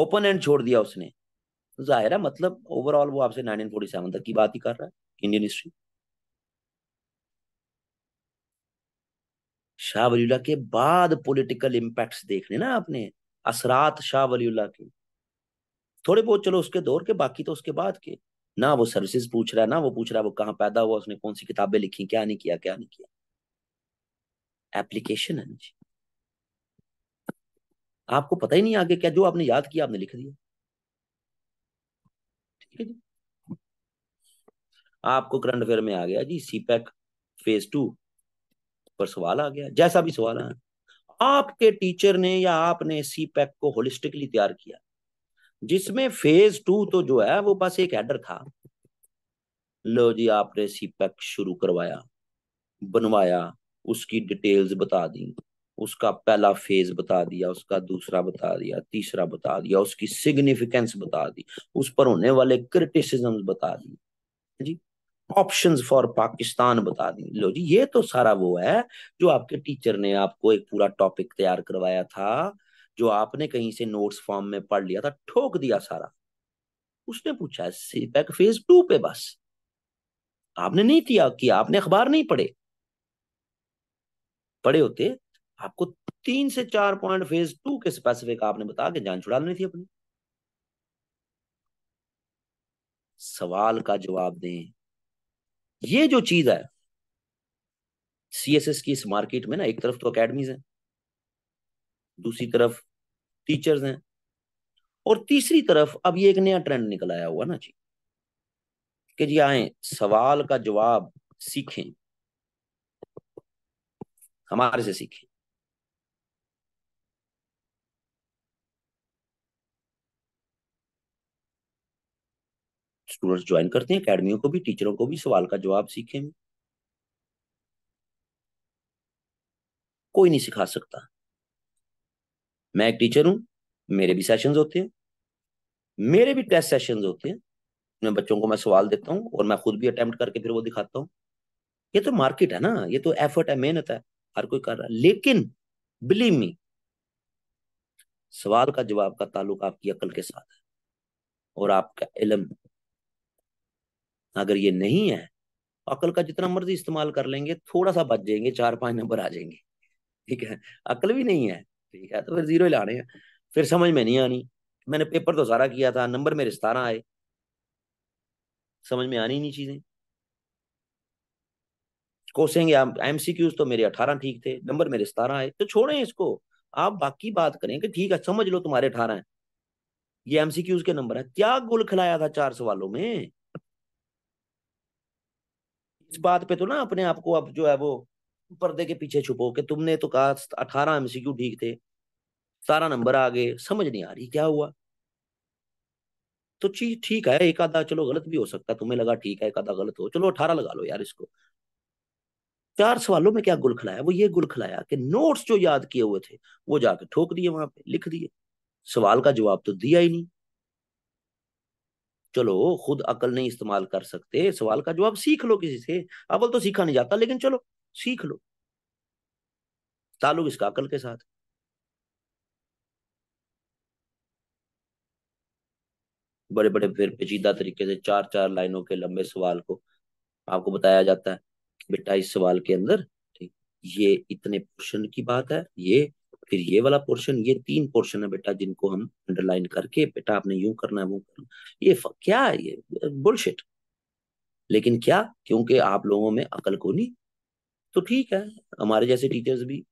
ओपन एंड छोड़ दिया उसने जाहिर है मतलब ओवरऑल वो आपसे 1947 तक की बात ही कर रहा है इंडियन हिस्ट्री शाह वलीउल्ला के बाद पॉलिटिकल इम्पैक्ट्स देखने ना आपने असरात शाह वलीउल्ला के थोड़े बहुत चलो उसके दौर के बाकी तो उसके बाद के ना वो सर्विसेज पूछ रहा है ना वो पूछ रहा है वो कहाँ पैदा हुआ उसने कौन सी किताबें लिखी क्या नहीं किया क्या नहीं किया एप्लीकेशन है जी आपको पता ही नहीं आगे क्या जो आपने याद किया आपने लिख दिया ठीक है जी आपको करंट अफेयर में आ गया जी सीपैक फेज टू पर सवाल आ गया जैसा भी सवाल है आपके टीचर ने या आपने सीपैक e को होलिस्टिकली तैयार किया जिसमें फेज टू तो जो है वो बस एक हेडर था लो जी आपने पैक e शुरू करवाया बनवाया उसकी डिटेल्स बता दी उसका पहला फेज बता दिया उसका दूसरा बता दिया तीसरा बता दिया उसकी सिग्निफिकेंस बता दी उस पर होने वाले क्रिटिसिज्म बता दी जी ऑप्शंस फॉर पाकिस्तान बता दी लो जी ये तो सारा वो है जो आपके टीचर ने आपको एक पूरा टॉपिक तैयार करवाया था जो आपने कहीं से नोट्स फॉर्म में पढ़ लिया था ठोक दिया सारा उसने पूछा सीपैक फेज टू पे बस आपने नहीं किया कि आपने अखबार नहीं पढ़े पढ़े होते आपको तीन से चार पॉइंट फेज टू के स्पेसिफिक आपने बता के जान छुड़ा लेनी थी अपनी सवाल का जवाब दें ये जो चीज है सीएसएस की इस मार्केट में ना एक तरफ तो अकेडमीज हैं दूसरी तरफ टीचर्स हैं और तीसरी तरफ अब ये एक नया ट्रेंड निकल आया हुआ ना जी कि जी आए सवाल का जवाब सीखें हमारे से सीखें स्टूडेंट्स ज्वाइन करते हैं अकेडमियों को भी टीचरों को भी सवाल का जवाब सीखें कोई नहीं सिखा सकता मैं एक टीचर हूँ मेरे भी सेशंस होते हैं मेरे भी टेस्ट सेशंस होते हैं मैं बच्चों को मैं सवाल देता हूँ और मैं खुद भी अटेम्प्ट करके फिर वो दिखाता हूँ ये तो मार्केट है ना ये तो एफर्ट है मेहनत है हर कोई कर रहा है लेकिन बिलीव मी सवाल का जवाब का ताल्लुक आपकी अकल के साथ है और आपका इलम अगर ये नहीं है अकल का जितना मर्जी इस्तेमाल कर लेंगे थोड़ा सा बच जाएंगे चार पांच नंबर आ जाएंगे ठीक है अकल भी नहीं है ठीक है तो फिर जीरो ही लाने हैं फिर समझ में नहीं आनी मैंने पेपर तो सारा किया था नंबर मेरे सतारह आए समझ में आनी नहीं चीजें कोसेंगे आप एम सी क्यूज तो मेरे अठारह ठीक थे नंबर मेरे सतारह आए तो छोड़ें इसको आप बाकी बात करें कि ठीक है समझ लो तुम्हारे अठारह है ये एम सी क्यूज के नंबर है क्या गोल खिलाया था चार सवालों में इस बात पे तो ना अपने आप को अब जो है वो पर्दे के पीछे छुपो कि तुमने तो कहा अठारह एमसीक्यू ठीक थे सारा नंबर आ गए समझ नहीं आ रही क्या हुआ तो चीज ठीक है एक आधा चलो गलत भी हो सकता तुम्हें लगा ठीक है एक आधा गलत हो चलो अठारह लगा लो यार इसको चार सवालों में क्या गुल खिलाया वो ये गुल खिलाया कि नोट्स जो याद किए हुए थे वो जाके ठोक दिए वहां पे लिख दिए सवाल का जवाब तो दिया ही नहीं चलो खुद अकल नहीं इस्तेमाल कर सकते सवाल का जवाब सीख लो किसी से अवल तो सीखा नहीं जाता लेकिन चलो सीख लो ताल्लुक इसका अकल के साथ बड़े बड़े फिर पेचीदा तरीके से चार चार लाइनों के लंबे सवाल को आपको बताया जाता है बेटा इस सवाल के अंदर ये इतने पोर्शन की बात है ये फिर ये वाला पोर्शन ये तीन पोर्शन है बेटा जिनको हम अंडरलाइन करके बेटा आपने यूं करना है वो करना ये क्या है ये बुलशिट लेकिन क्या क्योंकि आप लोगों में अकल को नहीं तो ठीक है हमारे जैसे टीचर्स भी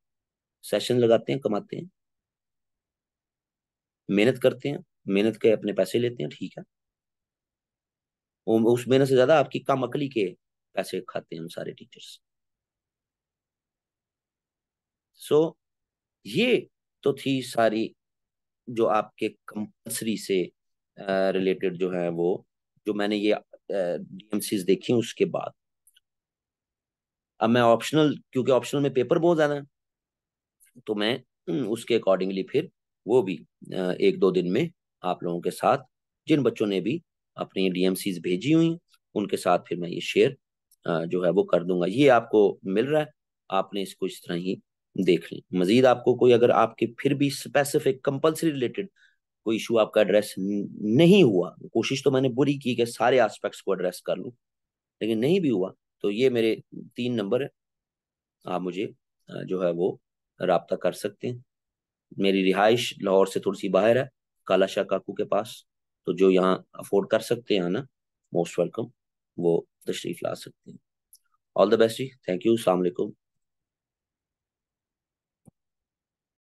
सेशन लगाते हैं कमाते हैं मेहनत करते हैं मेहनत के अपने पैसे लेते हैं ठीक है उस मेहनत से ज्यादा आपकी कम अकली के पैसे खाते हैं हम सारे टीचर्स सो so, ये तो थी सारी जो आपके कंपल्सरी से रिलेटेड जो है वो जो मैंने ये डीएमसीज देखी उसके बाद अब मैं ऑप्शनल क्योंकि ऑप्शनल में पेपर बहुत ज्यादा है तो मैं हम्म, उसके अकॉर्डिंगली फिर वो भी एक दो दिन में आप लोगों के साथ जिन बच्चों ने भी अपनी डीएमसीज भेजी हुई उनके साथ फिर मैं ये शेयर जो है वो कर दूंगा ये आपको मिल रहा है आपने इसको इस तरह ही देख ली मजीद आपको कोई अगर आपके फिर भी स्पेसिफिक कंपल्सरी रिलेटेड कोई इशू आपका एड्रेस नहीं हुआ कोशिश तो मैंने बुरी की कि सारे एस्पेक्ट्स को एड्रेस कर लूँ लेकिन नहीं भी हुआ तो ये मेरे तीन नंबर आप मुझे जो है वो रबता कर सकते हैं मेरी रिहाइश लाहौर से थोड़ी सी बाहर है काला शाह काकू के पास तो जो यहाँ अफोर्ड कर सकते हैं ना मोस्ट वेलकम वो तशरीफ ला सकते हैं ऑल द बेस्ट जी थैंक यू अलैक्म